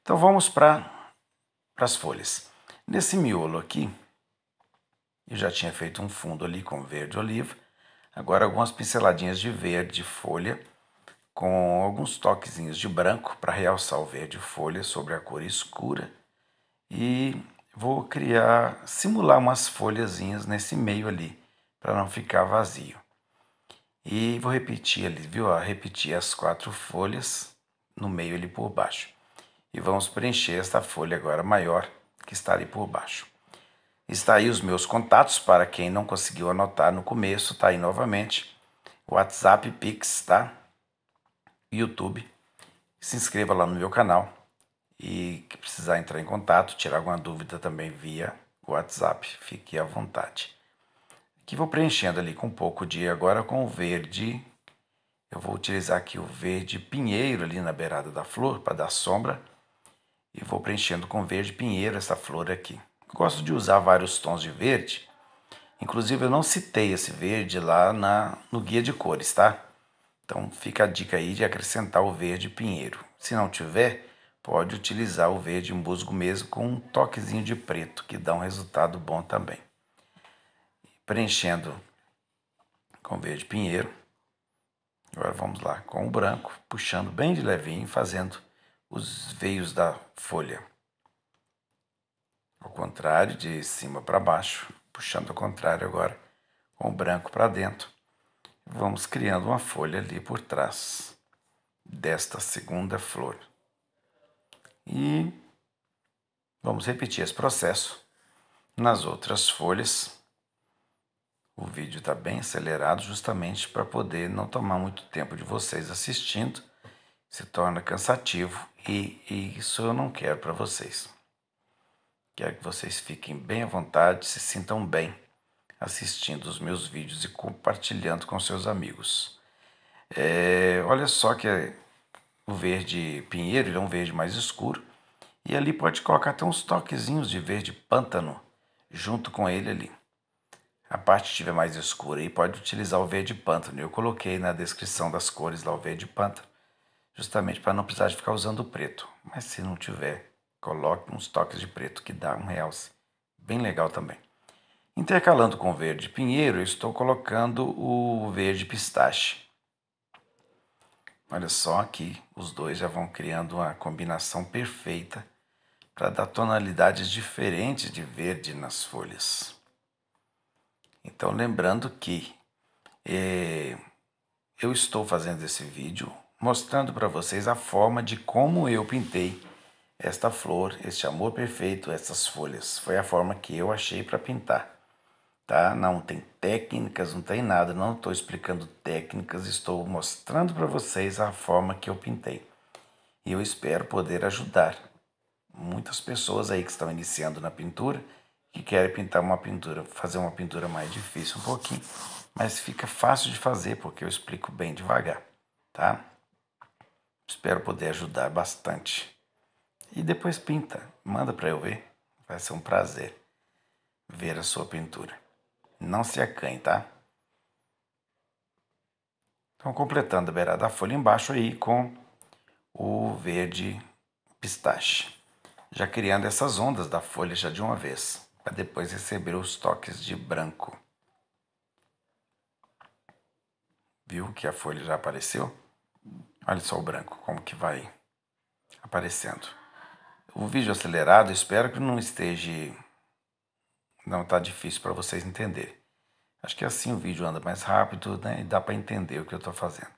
Então vamos para as folhas. Nesse miolo aqui, eu já tinha feito um fundo ali com verde oliva. Agora algumas pinceladinhas de verde folha com alguns toquezinhos de branco para realçar o verde folha sobre a cor escura. E vou criar, simular umas folhazinhas nesse meio ali, para não ficar vazio. E vou repetir ali, viu? repetir as quatro folhas no meio ali por baixo. E vamos preencher esta folha agora maior que está ali por baixo. Está aí os meus contatos para quem não conseguiu anotar no começo, tá aí novamente. WhatsApp, Pix, tá? YouTube. Se inscreva lá no meu canal e que precisar entrar em contato, tirar alguma dúvida também via WhatsApp. Fique à vontade que vou preenchendo ali com um pouco de agora com o verde. Eu vou utilizar aqui o verde pinheiro ali na beirada da flor para dar sombra e vou preenchendo com verde pinheiro essa flor aqui. gosto de usar vários tons de verde. Inclusive eu não citei esse verde lá na no guia de cores, tá? Então fica a dica aí de acrescentar o verde pinheiro. Se não tiver, pode utilizar o verde musgo mesmo com um toquezinho de preto, que dá um resultado bom também preenchendo com verde pinheiro. Agora vamos lá com o branco, puxando bem de levinho, fazendo os veios da folha. Ao contrário, de cima para baixo, puxando ao contrário agora, com o branco para dentro. Vamos criando uma folha ali por trás desta segunda flor. E vamos repetir esse processo nas outras folhas o vídeo está bem acelerado justamente para poder não tomar muito tempo de vocês assistindo, se torna cansativo e, e isso eu não quero para vocês. Quero que vocês fiquem bem à vontade, se sintam bem assistindo os meus vídeos e compartilhando com seus amigos. É, olha só que é o verde pinheiro é um verde mais escuro e ali pode colocar até uns toquezinhos de verde pântano junto com ele ali. A parte que estiver mais escura aí pode utilizar o verde pântano. Eu coloquei na descrição das cores lá o verde pântano, justamente para não precisar de ficar usando o preto. Mas se não tiver, coloque uns toques de preto que dá um realce. Bem legal também. Intercalando com o verde pinheiro, eu estou colocando o verde pistache. Olha só aqui, os dois já vão criando uma combinação perfeita para dar tonalidades diferentes de verde nas folhas. Então, lembrando que é, eu estou fazendo esse vídeo mostrando para vocês a forma de como eu pintei esta flor, este amor perfeito, essas folhas. Foi a forma que eu achei para pintar, tá? Não tem técnicas, não tem nada, não estou explicando técnicas, estou mostrando para vocês a forma que eu pintei. E eu espero poder ajudar muitas pessoas aí que estão iniciando na pintura que querem pintar uma pintura, fazer uma pintura mais difícil um pouquinho, mas fica fácil de fazer porque eu explico bem devagar, tá? Espero poder ajudar bastante. E depois pinta, manda para eu ver. Vai ser um prazer ver a sua pintura. Não se acanhe, tá? Então, completando a beirada da folha embaixo aí com o verde pistache, já criando essas ondas da folha já de uma vez para depois receber os toques de branco. Viu que a folha já apareceu? Olha só o branco, como que vai aparecendo. O vídeo acelerado, espero que não esteja... Não está difícil para vocês entenderem. Acho que assim o vídeo anda mais rápido né? e dá para entender o que eu estou fazendo.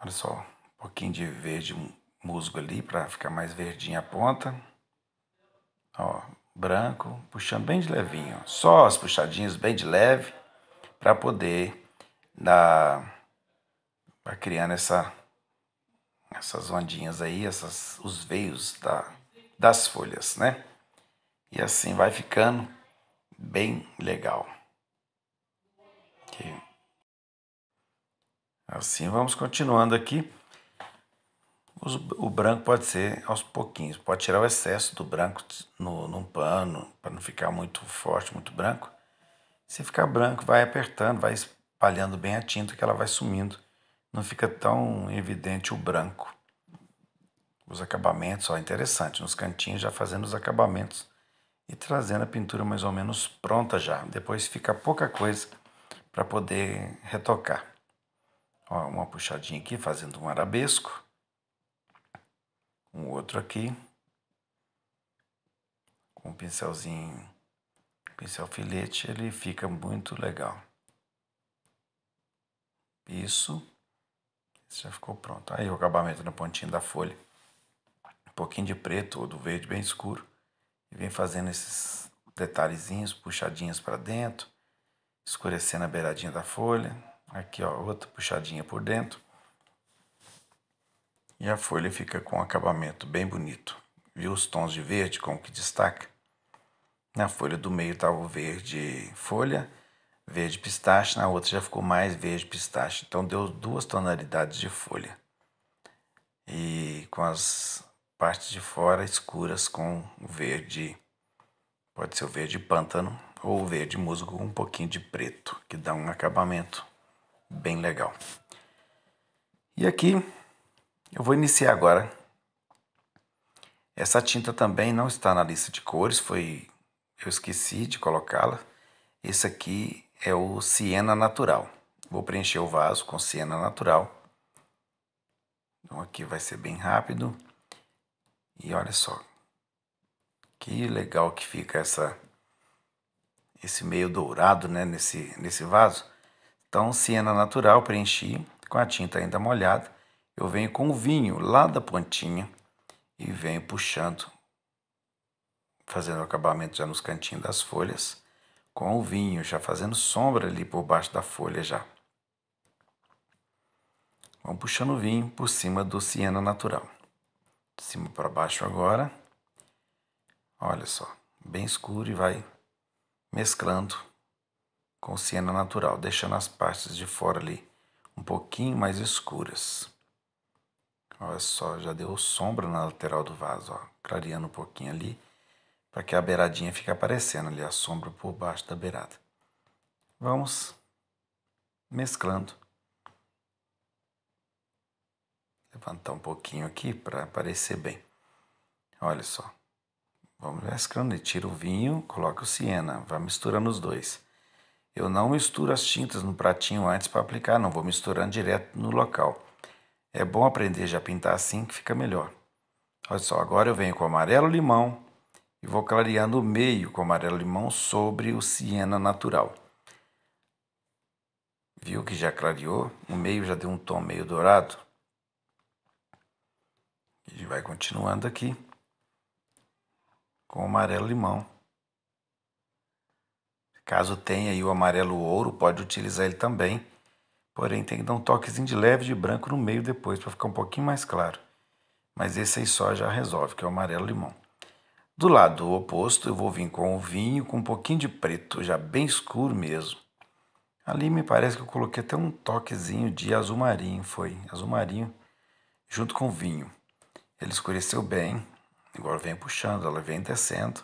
Olha só, um pouquinho de verde musgo ali para ficar mais verdinha a ponta. Ó, branco, puxando bem de levinho. Só as puxadinhas bem de leve para poder dar para criando essa essas ondinhas aí, essas os veios da, das folhas, né? E assim vai ficando bem legal. Aqui. Assim vamos continuando aqui o branco pode ser aos pouquinhos, pode tirar o excesso do branco no, num pano, para não ficar muito forte, muito branco. Se ficar branco, vai apertando, vai espalhando bem a tinta que ela vai sumindo. Não fica tão evidente o branco. Os acabamentos, ó, interessante, nos cantinhos já fazendo os acabamentos e trazendo a pintura mais ou menos pronta já. Depois fica pouca coisa para poder retocar. Ó, uma puxadinha aqui, fazendo um arabesco um outro aqui com um pincelzinho, pincel filete, ele fica muito legal. Isso, Esse já ficou pronto. Aí o acabamento na pontinha da folha, um pouquinho de preto ou do verde bem escuro, e vem fazendo esses detalhezinhos, puxadinhas para dentro, escurecendo a beiradinha da folha. Aqui ó, outra puxadinha por dentro e a folha fica com um acabamento bem bonito. Viu os tons de verde como que destaca? Na folha do meio estava o verde folha, verde pistache, na outra já ficou mais verde pistache. Então deu duas tonalidades de folha. E com as partes de fora escuras com verde, pode ser o verde pântano ou o verde musgo com um pouquinho de preto, que dá um acabamento bem legal. E aqui eu vou iniciar agora. Essa tinta também não está na lista de cores, foi eu esqueci de colocá-la. Esse aqui é o Siena Natural. Vou preencher o vaso com Siena Natural. Então aqui vai ser bem rápido. E olha só. Que legal que fica essa esse meio dourado, né, nesse nesse vaso. Então, Siena Natural preenchi com a tinta ainda molhada eu venho com o vinho lá da pontinha e venho puxando, fazendo acabamento já nos cantinhos das folhas, com o vinho, já fazendo sombra ali por baixo da folha já. Vamos puxando o vinho por cima do siena natural. De cima para baixo agora. Olha só, bem escuro e vai mesclando com o siena natural, deixando as partes de fora ali um pouquinho mais escuras. Olha só, já deu sombra na lateral do vaso, ó, clareando um pouquinho ali, para que a beiradinha fique aparecendo ali, a sombra por baixo da beirada. Vamos mesclando. Levantar um pouquinho aqui para aparecer bem. Olha só. Vamos mesclando e tira o vinho, coloca o siena, vai misturando os dois. Eu não misturo as tintas no pratinho antes para aplicar, não, vou misturando direto no local. É bom aprender já a pintar assim que fica melhor. Olha só, agora eu venho com amarelo limão e vou clareando o meio com amarelo limão sobre o siena natural. Viu que já clareou? O meio já deu um tom meio dourado. E vai continuando aqui com o amarelo limão. Caso tenha aí o amarelo ouro, pode utilizar ele também Porém, tem que dar um toquezinho de leve de branco no meio depois para ficar um pouquinho mais claro. Mas esse aí só já resolve, que é o amarelo-limão. Do lado oposto, eu vou vir com o vinho com um pouquinho de preto, já bem escuro mesmo. Ali me parece que eu coloquei até um toquezinho de azul marinho, foi azul marinho junto com o vinho. Ele escureceu bem, agora vem puxando, ela vem descendo.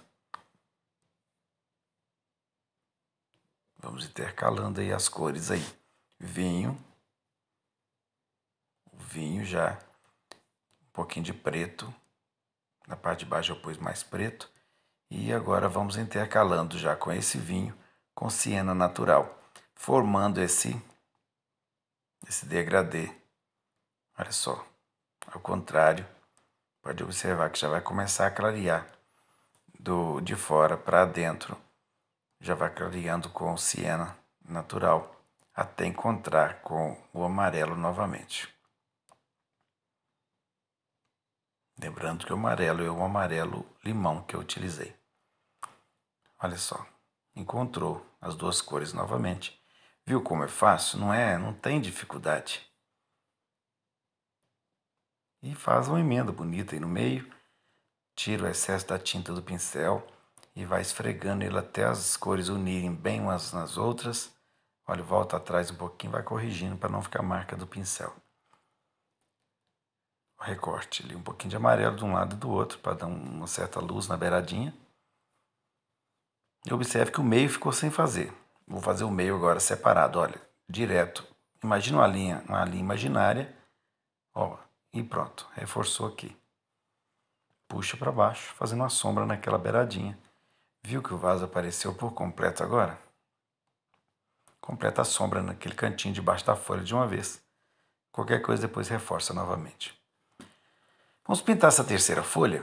Vamos intercalando aí as cores aí vinho, o vinho já um pouquinho de preto, na parte de baixo eu pus mais preto, e agora vamos intercalando já com esse vinho, com siena natural, formando esse, esse degradê. Olha só, ao contrário, pode observar que já vai começar a clarear do de fora para dentro, já vai clareando com siena natural até encontrar com o amarelo novamente. Lembrando que o amarelo é o amarelo limão que eu utilizei. Olha só, encontrou as duas cores novamente. Viu como é fácil? Não é, não tem dificuldade. E faz uma emenda bonita aí no meio, tira o excesso da tinta do pincel e vai esfregando ele até as cores unirem bem umas nas outras Olha, volta atrás um pouquinho, vai corrigindo para não ficar marca do pincel. O recorte ali, um pouquinho de amarelo de um lado e do outro, para dar uma certa luz na beiradinha. E observe que o meio ficou sem fazer. Vou fazer o meio agora separado, olha, direto. Imagina uma linha, uma linha imaginária, ó, e pronto, reforçou aqui. Puxa para baixo, fazendo uma sombra naquela beiradinha. Viu que o vaso apareceu por completo agora? completa a sombra naquele cantinho debaixo da folha de uma vez. Qualquer coisa depois reforça novamente. Vamos pintar essa terceira folha.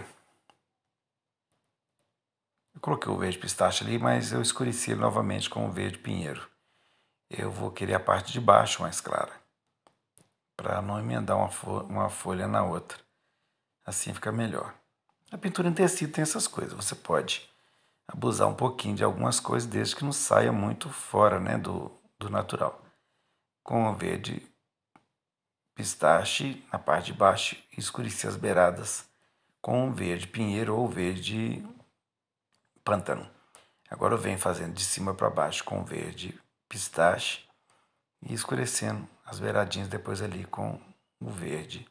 Eu coloquei o verde pistache ali, mas eu escureci ele novamente com o verde pinheiro. Eu vou querer a parte de baixo mais clara, para não emendar uma, fo uma folha na outra. Assim fica melhor. A pintura em tecido tem essas coisas. Você pode abusar um pouquinho de algumas coisas, desde que não saia muito fora né, do, do natural. Com o verde pistache na parte de baixo, escurecer as beiradas com o verde pinheiro ou verde pântano. Agora eu venho fazendo de cima para baixo com o verde pistache e escurecendo as beiradinhas depois ali com o verde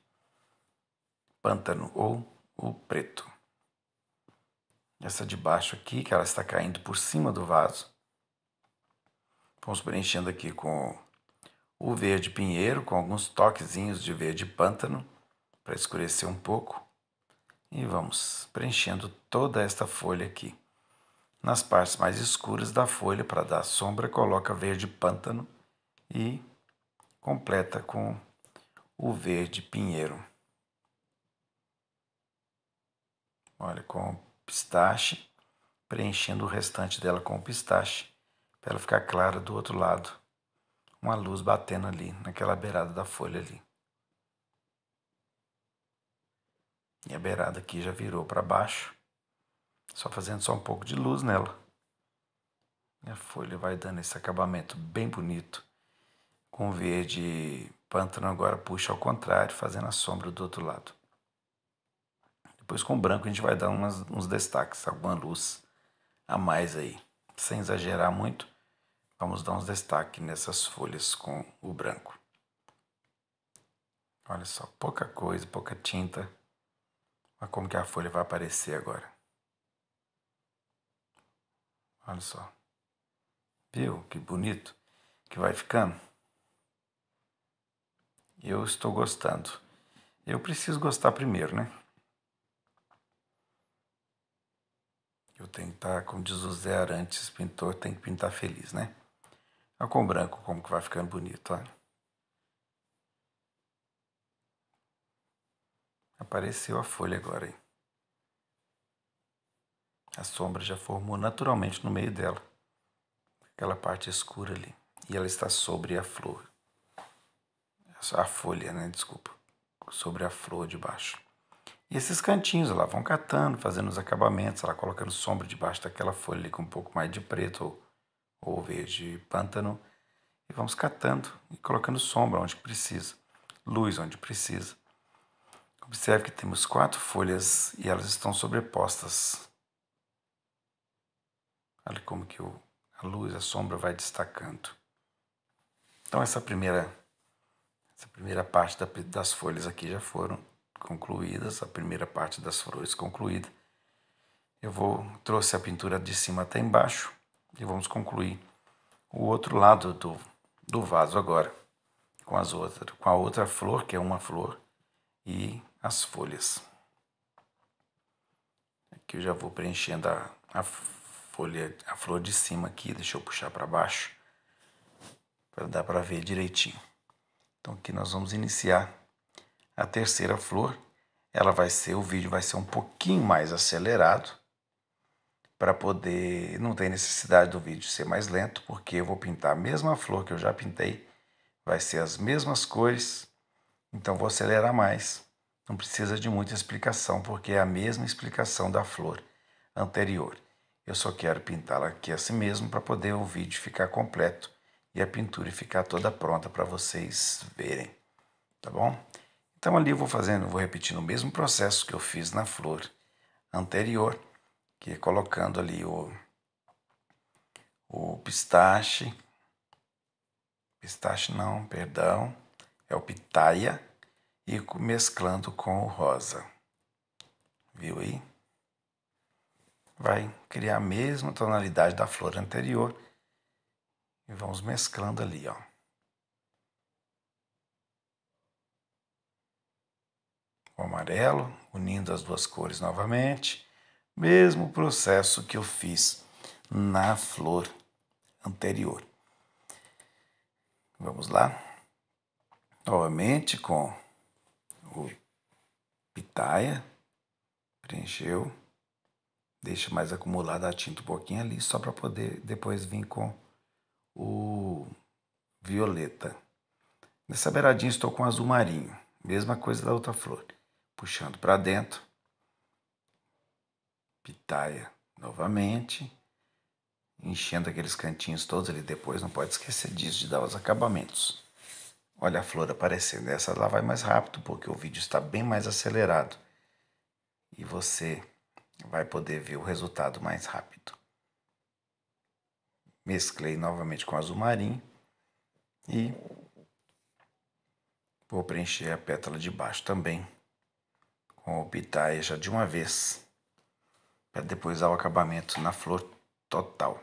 pântano ou o preto essa de baixo aqui, que ela está caindo por cima do vaso. Vamos preenchendo aqui com o verde pinheiro, com alguns toquezinhos de verde pântano, para escurecer um pouco. E vamos preenchendo toda esta folha aqui. Nas partes mais escuras da folha, para dar sombra, coloca verde pântano e completa com o verde pinheiro. Olha, com pistache, preenchendo o restante dela com o pistache, para ela ficar clara do outro lado. Uma luz batendo ali, naquela beirada da folha ali. E a beirada aqui já virou para baixo, só fazendo só um pouco de luz nela. E a folha vai dando esse acabamento bem bonito, com verde pântano agora puxa ao contrário, fazendo a sombra do outro lado. Depois com o branco a gente vai dar umas, uns destaques, alguma luz a mais aí. Sem exagerar muito, vamos dar uns destaques nessas folhas com o branco. Olha só, pouca coisa, pouca tinta. Olha como que a folha vai aparecer agora. Olha só. Viu que bonito que vai ficando? Eu estou gostando. Eu preciso gostar primeiro, né? Eu tenho que estar, tá, como diz o Zé Arantes, pintor, tem que pintar feliz, né? Olha com branco como que vai ficando bonito, olha. Apareceu a folha agora, hein? A sombra já formou naturalmente no meio dela. Aquela parte escura ali. E ela está sobre a flor. A folha, né? Desculpa. Sobre a flor de baixo. E esses cantinhos lá vão catando, fazendo os acabamentos, lá colocando sombra debaixo daquela folha ali com um pouco mais de preto ou, ou verde pântano. E vamos catando e colocando sombra onde precisa, luz onde precisa. Observe que temos quatro folhas e elas estão sobrepostas. Olha como que o, a luz, a sombra vai destacando. Então essa primeira, essa primeira parte da, das folhas aqui já foram concluídas, a primeira parte das flores concluída. Eu vou trouxe a pintura de cima até embaixo e vamos concluir o outro lado do, do vaso agora com as outras, com a outra flor que é uma flor e as folhas. Aqui eu já vou preenchendo a, a folha, a flor de cima aqui, deixa eu puxar para baixo para dar para ver direitinho. Então aqui nós vamos iniciar a terceira flor, ela vai ser, o vídeo vai ser um pouquinho mais acelerado para poder, não tem necessidade do vídeo ser mais lento, porque eu vou pintar a mesma flor que eu já pintei, vai ser as mesmas cores, então vou acelerar mais. Não precisa de muita explicação, porque é a mesma explicação da flor anterior. Eu só quero pintá-la aqui assim mesmo para poder o vídeo ficar completo e a pintura ficar toda pronta para vocês verem, tá bom? Então ali eu vou fazendo, vou repetindo o mesmo processo que eu fiz na flor anterior, que é colocando ali o, o pistache, pistache não, perdão, é o pitaia, e mesclando com o rosa. Viu aí? Vai criar a mesma tonalidade da flor anterior e vamos mesclando ali, ó. o amarelo, unindo as duas cores novamente. Mesmo processo que eu fiz na flor anterior. Vamos lá? Novamente com o pitaia, preencheu, deixa mais acumulada a tinta um pouquinho ali, só para poder depois vir com o violeta. Nessa beiradinha estou com azul marinho, mesma coisa da outra flor puxando para dentro. Pitaia novamente, enchendo aqueles cantinhos todos ali depois, não pode esquecer disso, de dar os acabamentos. Olha a flor aparecendo, essa lá vai mais rápido, porque o vídeo está bem mais acelerado. E você vai poder ver o resultado mais rápido. Mesclei novamente com azul marinho e vou preencher a pétala de baixo também com o pitaia de uma vez, para depois dar o acabamento na flor total.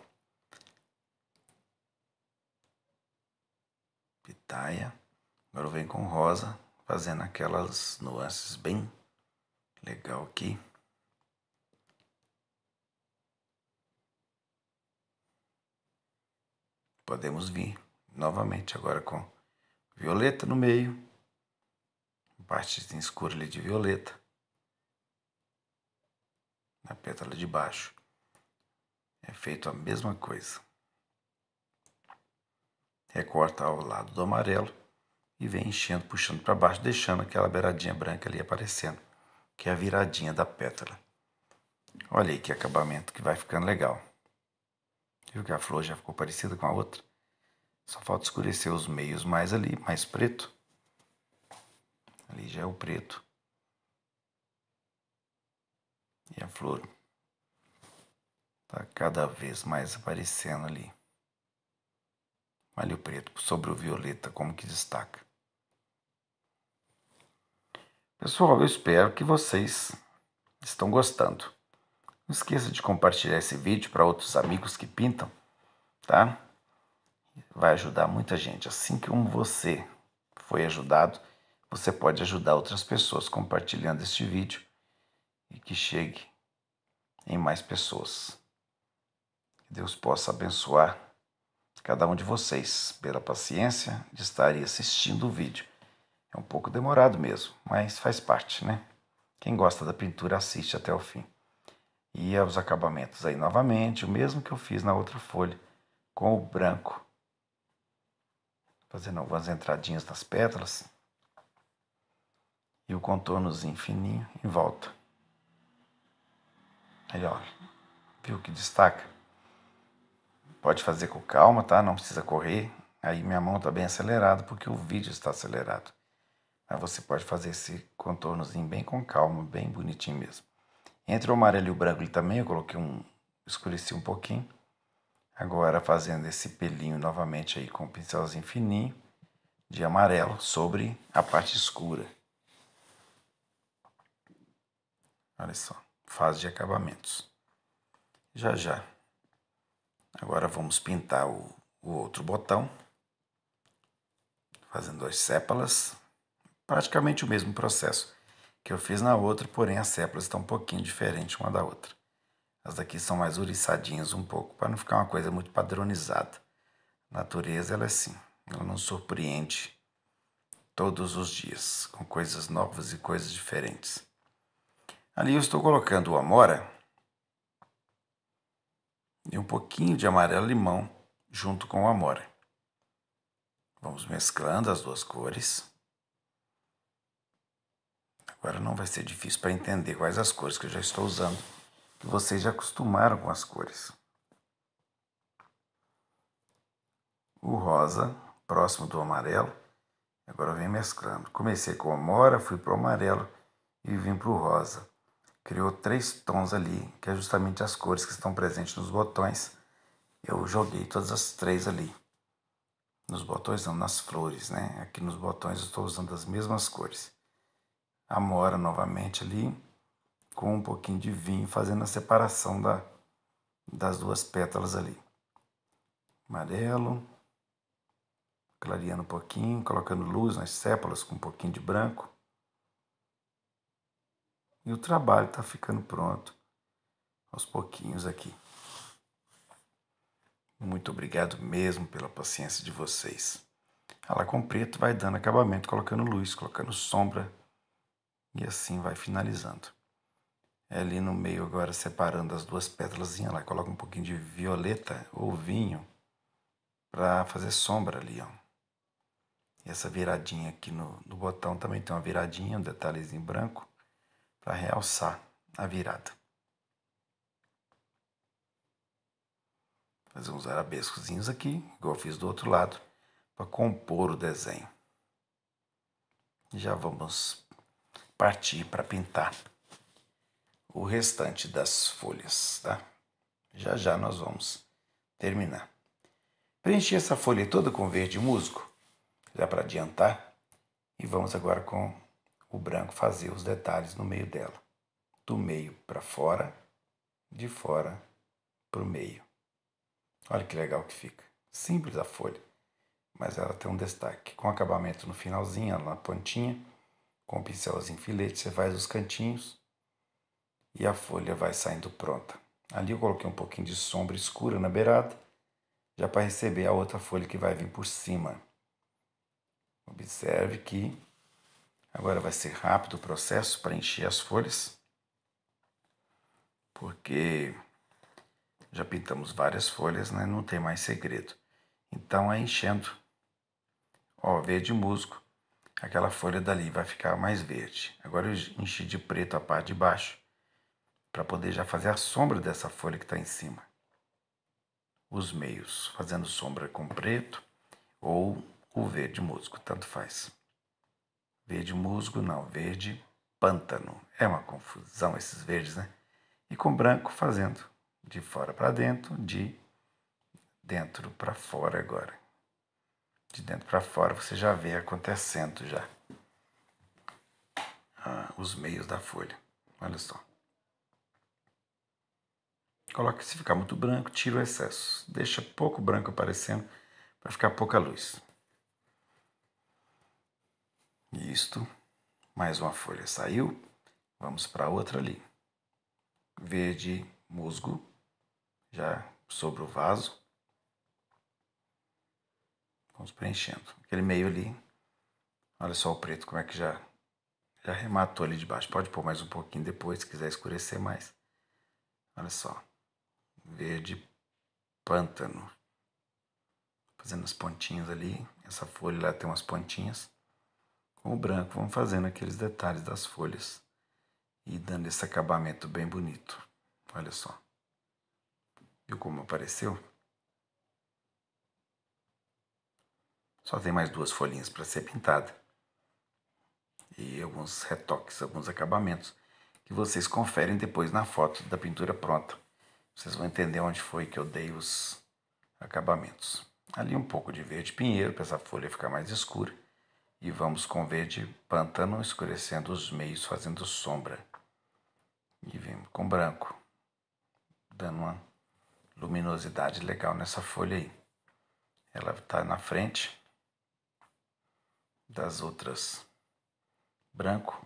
Pitaia, agora vem com rosa, fazendo aquelas nuances bem legal aqui. Podemos vir novamente agora com violeta no meio, parte escura ali de violeta na pétala de baixo. É feito a mesma coisa. Recorta ao lado do amarelo e vem enchendo, puxando para baixo, deixando aquela beiradinha branca ali aparecendo, que é a viradinha da pétala. Olha aí que acabamento que vai ficando legal. Viu que a flor já ficou parecida com a outra? Só falta escurecer os meios mais ali, mais preto. Ali já é o preto. E a flor está cada vez mais aparecendo ali. Olha o preto sobre o violeta, como que destaca. Pessoal, eu espero que vocês estão gostando. Não esqueça de compartilhar esse vídeo para outros amigos que pintam, tá? Vai ajudar muita gente. Assim como você foi ajudado, você pode ajudar outras pessoas compartilhando este vídeo e que chegue em mais pessoas. Que Deus possa abençoar cada um de vocês pela paciência de estarem assistindo o vídeo. É um pouco demorado mesmo, mas faz parte, né? Quem gosta da pintura assiste até o fim. E aos acabamentos aí novamente, o mesmo que eu fiz na outra folha, com o branco. Fazendo algumas entradinhas nas pétalas. E o contornozinho fininho em volta melhor. Viu que destaca? Pode fazer com calma, tá? Não precisa correr. Aí minha mão está bem acelerada porque o vídeo está acelerado. Mas você pode fazer esse contornozinho bem com calma, bem bonitinho mesmo. Entre o amarelo e o branco também eu coloquei um... escureci um pouquinho. Agora fazendo esse pelinho novamente aí com o um pincelzinho fininho de amarelo sobre a parte escura. Olha só fase de acabamentos. Já já. Agora vamos pintar o, o outro botão, fazendo as sépalas. Praticamente o mesmo processo que eu fiz na outra, porém as sépalas estão um pouquinho diferentes uma da outra. As daqui são mais uriçadinhas um pouco, para não ficar uma coisa muito padronizada. A natureza ela é assim, ela não surpreende todos os dias, com coisas novas e coisas diferentes. Ali eu estou colocando o amora e um pouquinho de amarelo limão junto com o amora. Vamos mesclando as duas cores. Agora não vai ser difícil para entender quais as cores que eu já estou usando. Que vocês já acostumaram com as cores. O rosa, próximo do amarelo. Agora vem mesclando. Comecei com o amora, fui para o amarelo e vim para o rosa criou três tons ali, que é justamente as cores que estão presentes nos botões. Eu joguei todas as três ali. Nos botões não, nas flores, né? Aqui nos botões eu estou usando as mesmas cores. Amora novamente ali, com um pouquinho de vinho, fazendo a separação da, das duas pétalas ali. Amarelo, clareando um pouquinho, colocando luz nas sépalas com um pouquinho de branco. E o trabalho está ficando pronto aos pouquinhos aqui. Muito obrigado mesmo pela paciência de vocês. A lá com preto vai dando acabamento, colocando luz, colocando sombra e assim vai finalizando. É ali no meio agora separando as duas pétalas, lá coloca um pouquinho de violeta ou vinho para fazer sombra ali, ó. E essa viradinha aqui no, no botão também tem uma viradinha, um detalhezinho branco para realçar a virada. Fazer uns arabescozinhos aqui, igual eu fiz do outro lado, para compor o desenho. Já vamos partir para pintar o restante das folhas, tá? Já já nós vamos terminar. Preenchi essa folha toda com verde musgo, já para adiantar, e vamos agora com o branco fazer os detalhes no meio dela, do meio para fora, de fora para o meio. Olha que legal que fica. Simples a folha, mas ela tem um destaque. Com acabamento no finalzinho, na pontinha, com o pincelzinho filete, você faz os cantinhos e a folha vai saindo pronta. Ali eu coloquei um pouquinho de sombra escura na beirada, já para receber a outra folha que vai vir por cima. Observe que Agora vai ser rápido o processo para encher as folhas, porque já pintamos várias folhas, né? não tem mais segredo. Então é enchendo. Ó, verde musgo, aquela folha dali vai ficar mais verde. Agora eu enchi de preto a parte de baixo, para poder já fazer a sombra dessa folha que está em cima. Os meios, fazendo sombra com preto ou o verde musgo, tanto faz. Verde musgo, não, verde pântano. É uma confusão esses verdes, né? E com branco fazendo de fora para dentro, de dentro para fora agora. De dentro para fora você já vê acontecendo já ah, os meios da folha. Olha só. Coloque, se ficar muito branco, tira o excesso. Deixa pouco branco aparecendo para ficar pouca luz isto, mais uma folha saiu, vamos para outra ali. Verde musgo, já sobre o vaso. Vamos preenchendo. Aquele meio ali, olha só o preto como é que já, já rematou ali de baixo. Pode pôr mais um pouquinho depois, se quiser escurecer mais. Olha só, verde pântano. Fazendo as pontinhas ali, essa folha lá tem umas pontinhas com o branco vão fazendo aqueles detalhes das folhas e dando esse acabamento bem bonito. Olha só. Viu como apareceu? Só tem mais duas folhinhas para ser pintada. E alguns retoques, alguns acabamentos que vocês conferem depois na foto da pintura pronta. Vocês vão entender onde foi que eu dei os acabamentos. Ali um pouco de verde pinheiro para essa folha ficar mais escura e vamos com verde pantano escurecendo os meios, fazendo sombra. E vimos com branco, dando uma luminosidade legal nessa folha aí. Ela está na frente das outras. Branco,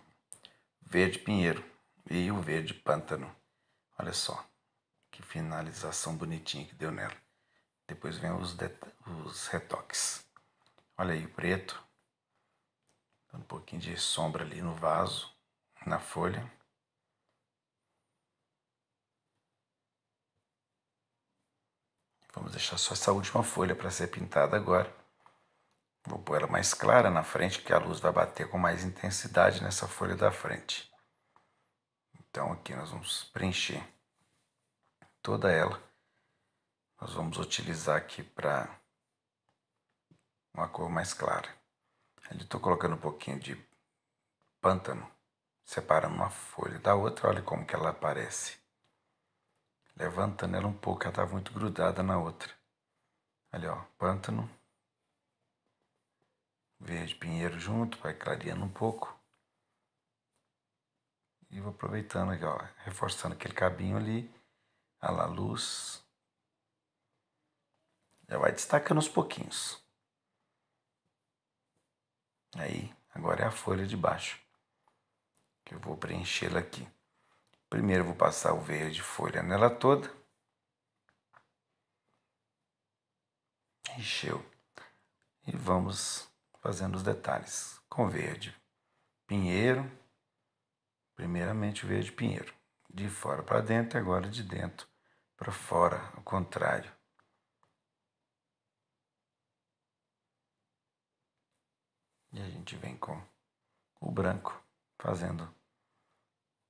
verde pinheiro e o verde pântano. Olha só que finalização bonitinha que deu nela. Depois vem os, os retoques. Olha aí o preto Dando um pouquinho de sombra ali no vaso, na folha. Vamos deixar só essa última folha para ser pintada agora. Vou pôr ela mais clara na frente, que a luz vai bater com mais intensidade nessa folha da frente. Então aqui nós vamos preencher toda ela. Nós vamos utilizar aqui para uma cor mais clara estou colocando um pouquinho de pântano, separando uma folha da outra, olha como que ela aparece. Levantando ela um pouco, ela estava tá muito grudada na outra. Ali ó, pântano, verde pinheiro junto, vai clareando um pouco. E vou aproveitando aqui, ó, reforçando aquele cabinho ali, a luz. Já vai destacando os pouquinhos. Aí, agora é a folha de baixo, que eu vou preenchê-la aqui. Primeiro vou passar o verde folha nela toda. Encheu. E vamos fazendo os detalhes com verde. Pinheiro, primeiramente o verde pinheiro. De fora para dentro, agora de dentro para fora, ao contrário. gente vem com o branco fazendo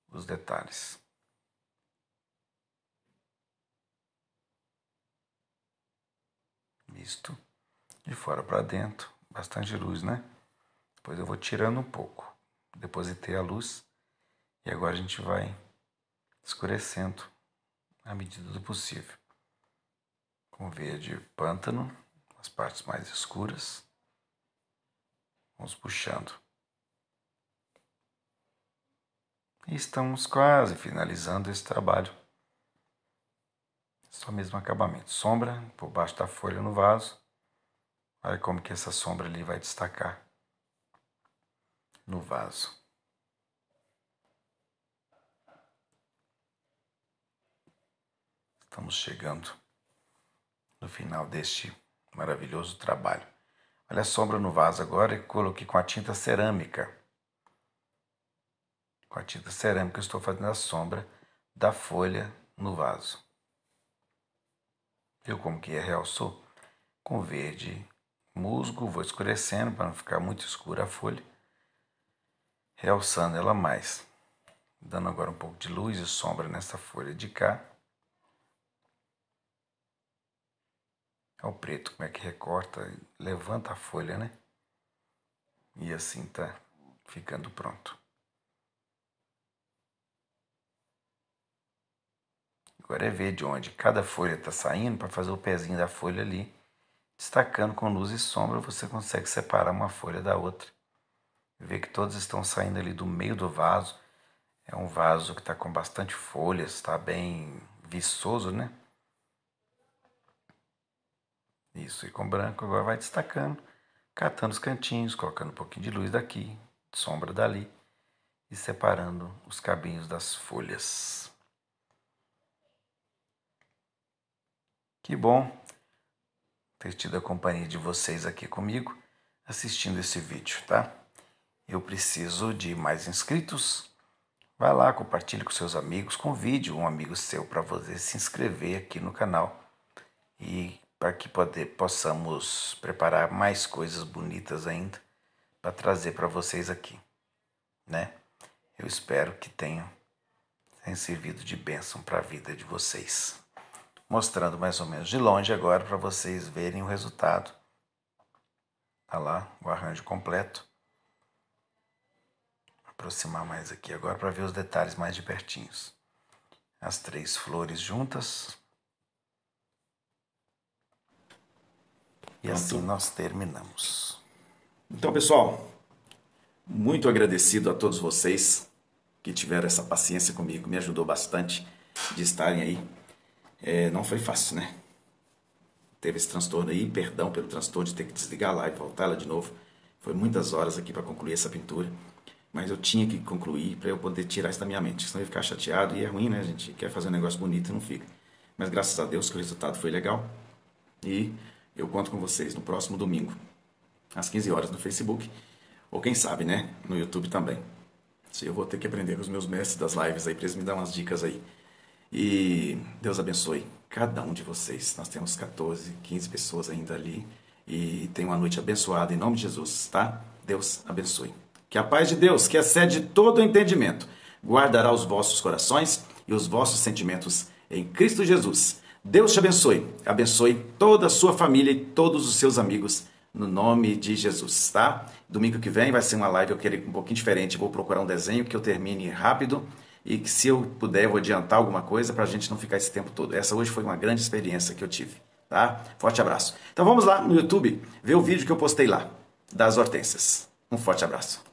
os detalhes. Misto de fora para dentro, bastante luz, né? Depois eu vou tirando um pouco. Depositei a luz e agora a gente vai escurecendo à medida do possível. Com verde pântano, as partes mais escuras. Vamos puxando. E estamos quase finalizando esse trabalho. Só mesmo acabamento. Sombra por baixo da folha no vaso. Olha como que essa sombra ali vai destacar no vaso. Estamos chegando no final deste maravilhoso trabalho. Olha a sombra no vaso agora e coloquei com a tinta cerâmica. Com a tinta cerâmica eu estou fazendo a sombra da folha no vaso. Viu como que é realçou? Com verde musgo, vou escurecendo para não ficar muito escura a folha. Realçando ela mais. Dando agora um pouco de luz e sombra nessa folha de cá. Olha é o preto, como é que recorta, levanta a folha, né? E assim tá ficando pronto. Agora é ver de onde cada folha está saindo para fazer o pezinho da folha ali. Destacando com luz e sombra, você consegue separar uma folha da outra. Ver que todas estão saindo ali do meio do vaso. É um vaso que está com bastante folhas, está bem viçoso, né? Isso, e com branco agora vai destacando, catando os cantinhos, colocando um pouquinho de luz daqui, de sombra dali e separando os cabinhos das folhas. Que bom ter tido a companhia de vocês aqui comigo assistindo esse vídeo, tá? Eu preciso de mais inscritos. Vai lá, compartilhe com seus amigos, convide um amigo seu para você se inscrever aqui no canal e para que poder, possamos preparar mais coisas bonitas ainda para trazer para vocês aqui, né? Eu espero que tenha servido de bênção para a vida de vocês. Mostrando mais ou menos de longe agora para vocês verem o resultado. Olha tá lá o arranjo completo. Vou aproximar mais aqui agora para ver os detalhes mais de pertinhos. As três flores juntas. E assim Pronto. assim nós terminamos. Então, pessoal, muito agradecido a todos vocês que tiveram essa paciência comigo, me ajudou bastante de estarem aí. É, não foi fácil, né? Teve esse transtorno aí, perdão pelo transtorno de ter que desligar a live, voltar ela de novo. Foi muitas horas aqui para concluir essa pintura, mas eu tinha que concluir para eu poder tirar isso da minha mente, senão eu ia ficar chateado e é ruim, né, gente? Quer fazer um negócio bonito e não fica. Mas graças a Deus que o resultado foi legal e eu conto com vocês no próximo domingo, às 15 horas, no Facebook. Ou quem sabe, né? No YouTube também. Se eu vou ter que aprender com os meus mestres das lives aí, pra eles me dar umas dicas aí. E Deus abençoe cada um de vocês. Nós temos 14, 15 pessoas ainda ali. E tenha uma noite abençoada em nome de Jesus, tá? Deus abençoe. Que a paz de Deus, que excede todo entendimento, guardará os vossos corações e os vossos sentimentos em Cristo Jesus. Deus te abençoe, abençoe toda a sua família e todos os seus amigos no nome de Jesus, tá? Domingo que vem vai ser uma live, eu queria um pouquinho diferente, vou procurar um desenho que eu termine rápido e que se eu puder eu vou adiantar alguma coisa para a gente não ficar esse tempo todo. Essa hoje foi uma grande experiência que eu tive, tá? Forte abraço. Então vamos lá no YouTube ver o vídeo que eu postei lá das hortênsias. Um forte abraço.